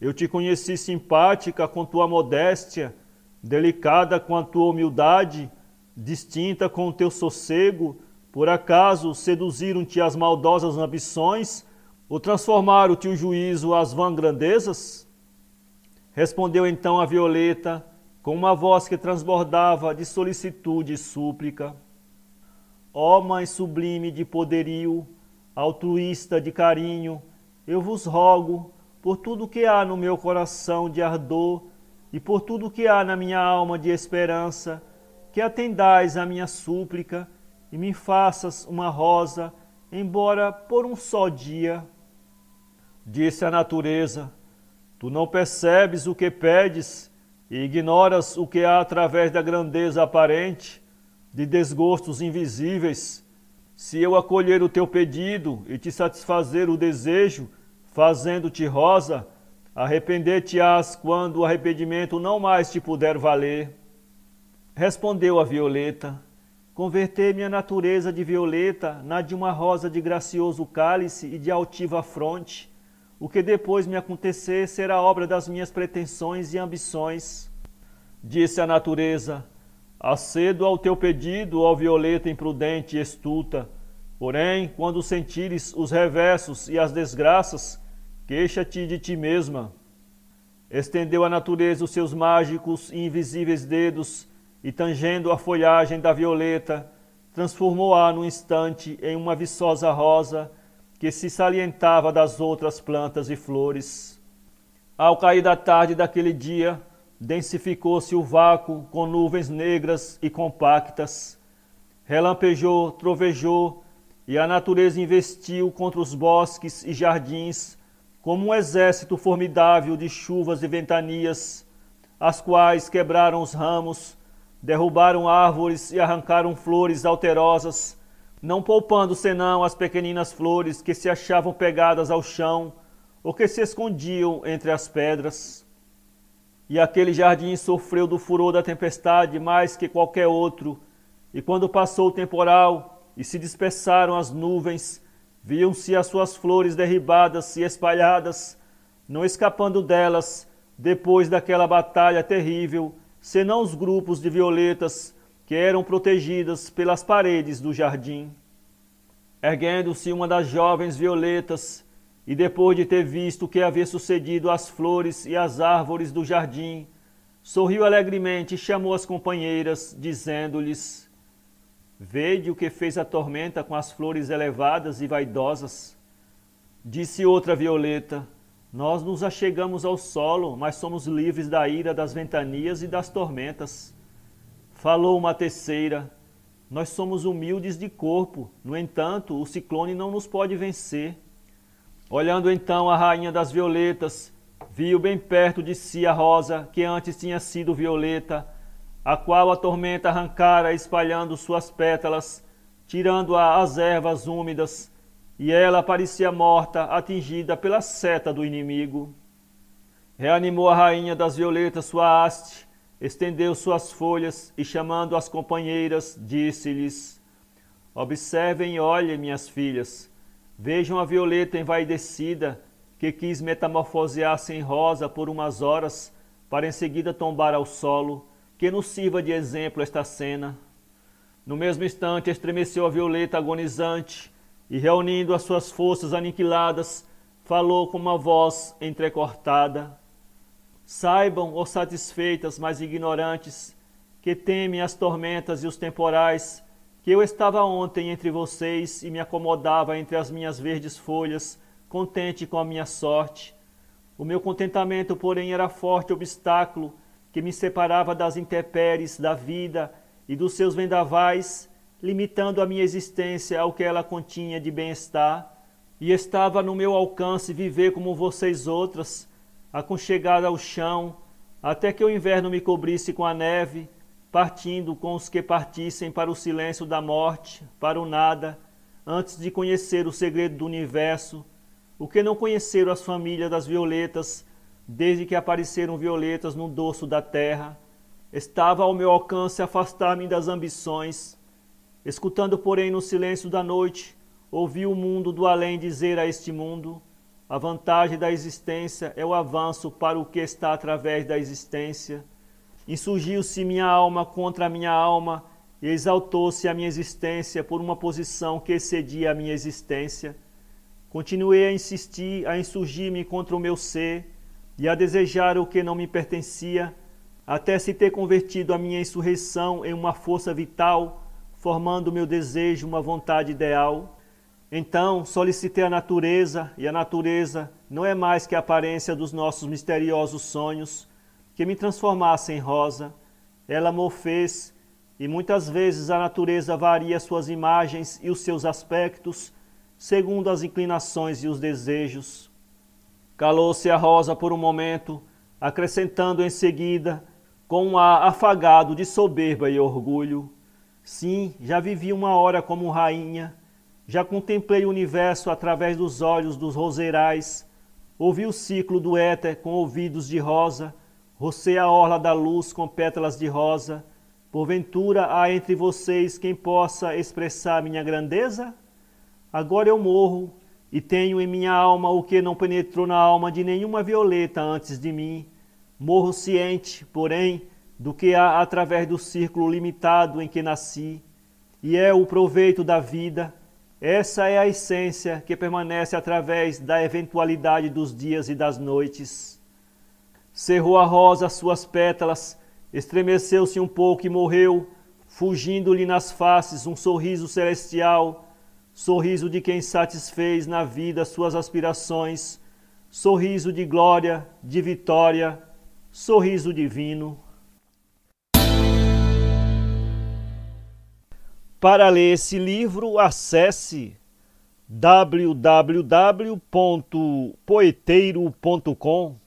Eu te conheci simpática com tua modéstia delicada com a tua humildade, distinta com o teu sossego, por acaso seduziram-te as maldosas ambições, ou transformaram-te o juízo às vãs grandezas? Respondeu então a Violeta, com uma voz que transbordava de solicitude e súplica. Ó oh, Mãe sublime de poderio, altruísta de carinho, eu vos rogo, por tudo que há no meu coração de ardor, e por tudo que há na minha alma de esperança, que atendais a minha súplica e me faças uma rosa, embora por um só dia. Disse a natureza: Tu não percebes o que pedes e ignoras o que há através da grandeza aparente, de desgostos invisíveis. Se eu acolher o teu pedido e te satisfazer o desejo, fazendo-te rosa, Arrepender-te-ás quando o arrependimento não mais te puder valer. Respondeu a violeta: Convertei minha natureza de violeta na de uma rosa de gracioso cálice e de altiva fronte. O que depois me acontecer será obra das minhas pretensões e ambições. Disse a natureza: Acedo ao teu pedido, ó violeta imprudente e estulta. Porém, quando sentires os reversos e as desgraças, Queixa-te de ti mesma. Estendeu a natureza os seus mágicos e invisíveis dedos, e tangendo a folhagem da violeta, transformou-a num instante em uma viçosa rosa que se salientava das outras plantas e flores. Ao cair da tarde daquele dia, densificou-se o vácuo com nuvens negras e compactas. Relampejou, trovejou, e a natureza investiu contra os bosques e jardins como um exército formidável de chuvas e ventanias, as quais quebraram os ramos, derrubaram árvores e arrancaram flores alterosas, não poupando senão as pequeninas flores que se achavam pegadas ao chão ou que se escondiam entre as pedras. E aquele jardim sofreu do furor da tempestade mais que qualquer outro, e quando passou o temporal e se dispersaram as nuvens, Viam-se as suas flores derribadas e espalhadas, não escapando delas, depois daquela batalha terrível, senão os grupos de violetas que eram protegidas pelas paredes do jardim. Erguendo-se uma das jovens violetas, e depois de ter visto o que havia sucedido às flores e às árvores do jardim, sorriu alegremente e chamou as companheiras, dizendo-lhes: Vede o que fez a tormenta com as flores elevadas e vaidosas. Disse outra violeta: Nós nos achegamos ao solo, mas somos livres da ira das ventanias e das tormentas. Falou uma terceira: Nós somos humildes de corpo, no entanto, o ciclone não nos pode vencer. Olhando então a rainha das violetas, viu bem perto de si a rosa que antes tinha sido violeta a qual a tormenta arrancara, espalhando suas pétalas, tirando-a às ervas úmidas, e ela parecia morta, atingida pela seta do inimigo. Reanimou a rainha das violetas sua haste, estendeu suas folhas e, chamando as companheiras, disse-lhes: Observem e olhem, minhas filhas. Vejam a violeta envaidecida, que quis metamorfosear-se em rosa por umas horas, para em seguida tombar ao solo que nos sirva de exemplo esta cena. No mesmo instante estremeceu a violeta agonizante e, reunindo as suas forças aniquiladas, falou com uma voz entrecortada: Saibam, ó satisfeitas, mas ignorantes, que temem as tormentas e os temporais, que eu estava ontem entre vocês e me acomodava entre as minhas verdes folhas, contente com a minha sorte. O meu contentamento, porém, era forte obstáculo que me separava das intempéries da vida e dos seus vendavais, limitando a minha existência ao que ela continha de bem-estar, e estava no meu alcance viver como vocês outras, aconchegada ao chão, até que o inverno me cobrisse com a neve, partindo com os que partissem para o silêncio da morte, para o nada, antes de conhecer o segredo do universo, o que não conheceram as famílias das violetas Desde que apareceram violetas no dorso da terra, estava ao meu alcance afastar-me das ambições. Escutando, porém, no silêncio da noite, ouvi o mundo do além dizer a este mundo: a vantagem da existência é o avanço para o que está através da existência. Insurgiu-se minha alma contra a minha alma e exaltou-se a minha existência por uma posição que excedia a minha existência. Continuei a insistir, a insurgir-me contra o meu ser, e a desejar o que não me pertencia, até se ter convertido a minha insurreição em uma força vital, formando meu desejo uma vontade ideal. Então solicitei a natureza, e a natureza não é mais que a aparência dos nossos misteriosos sonhos, que me transformasse em rosa. Ela fez e muitas vezes a natureza varia suas imagens e os seus aspectos, segundo as inclinações e os desejos. Calou-se a rosa por um momento, acrescentando em seguida, com um ar afagado de soberba e orgulho: Sim, já vivi uma hora como rainha, já contemplei o universo através dos olhos dos roseirais, ouvi o ciclo do éter com ouvidos de rosa, rocei a orla da luz com pétalas de rosa. Porventura há entre vocês quem possa expressar minha grandeza? Agora eu morro, e tenho em minha alma o que não penetrou na alma de nenhuma violeta antes de mim. Morro ciente, porém, do que há através do círculo limitado em que nasci, e é o proveito da vida. Essa é a essência que permanece através da eventualidade dos dias e das noites. Cerrou a rosa suas pétalas, estremeceu-se um pouco e morreu, fugindo-lhe nas faces um sorriso celestial sorriso de quem satisfez na vida suas aspirações, sorriso de glória, de vitória, sorriso divino. Para ler esse livro, acesse www.poeteiro.com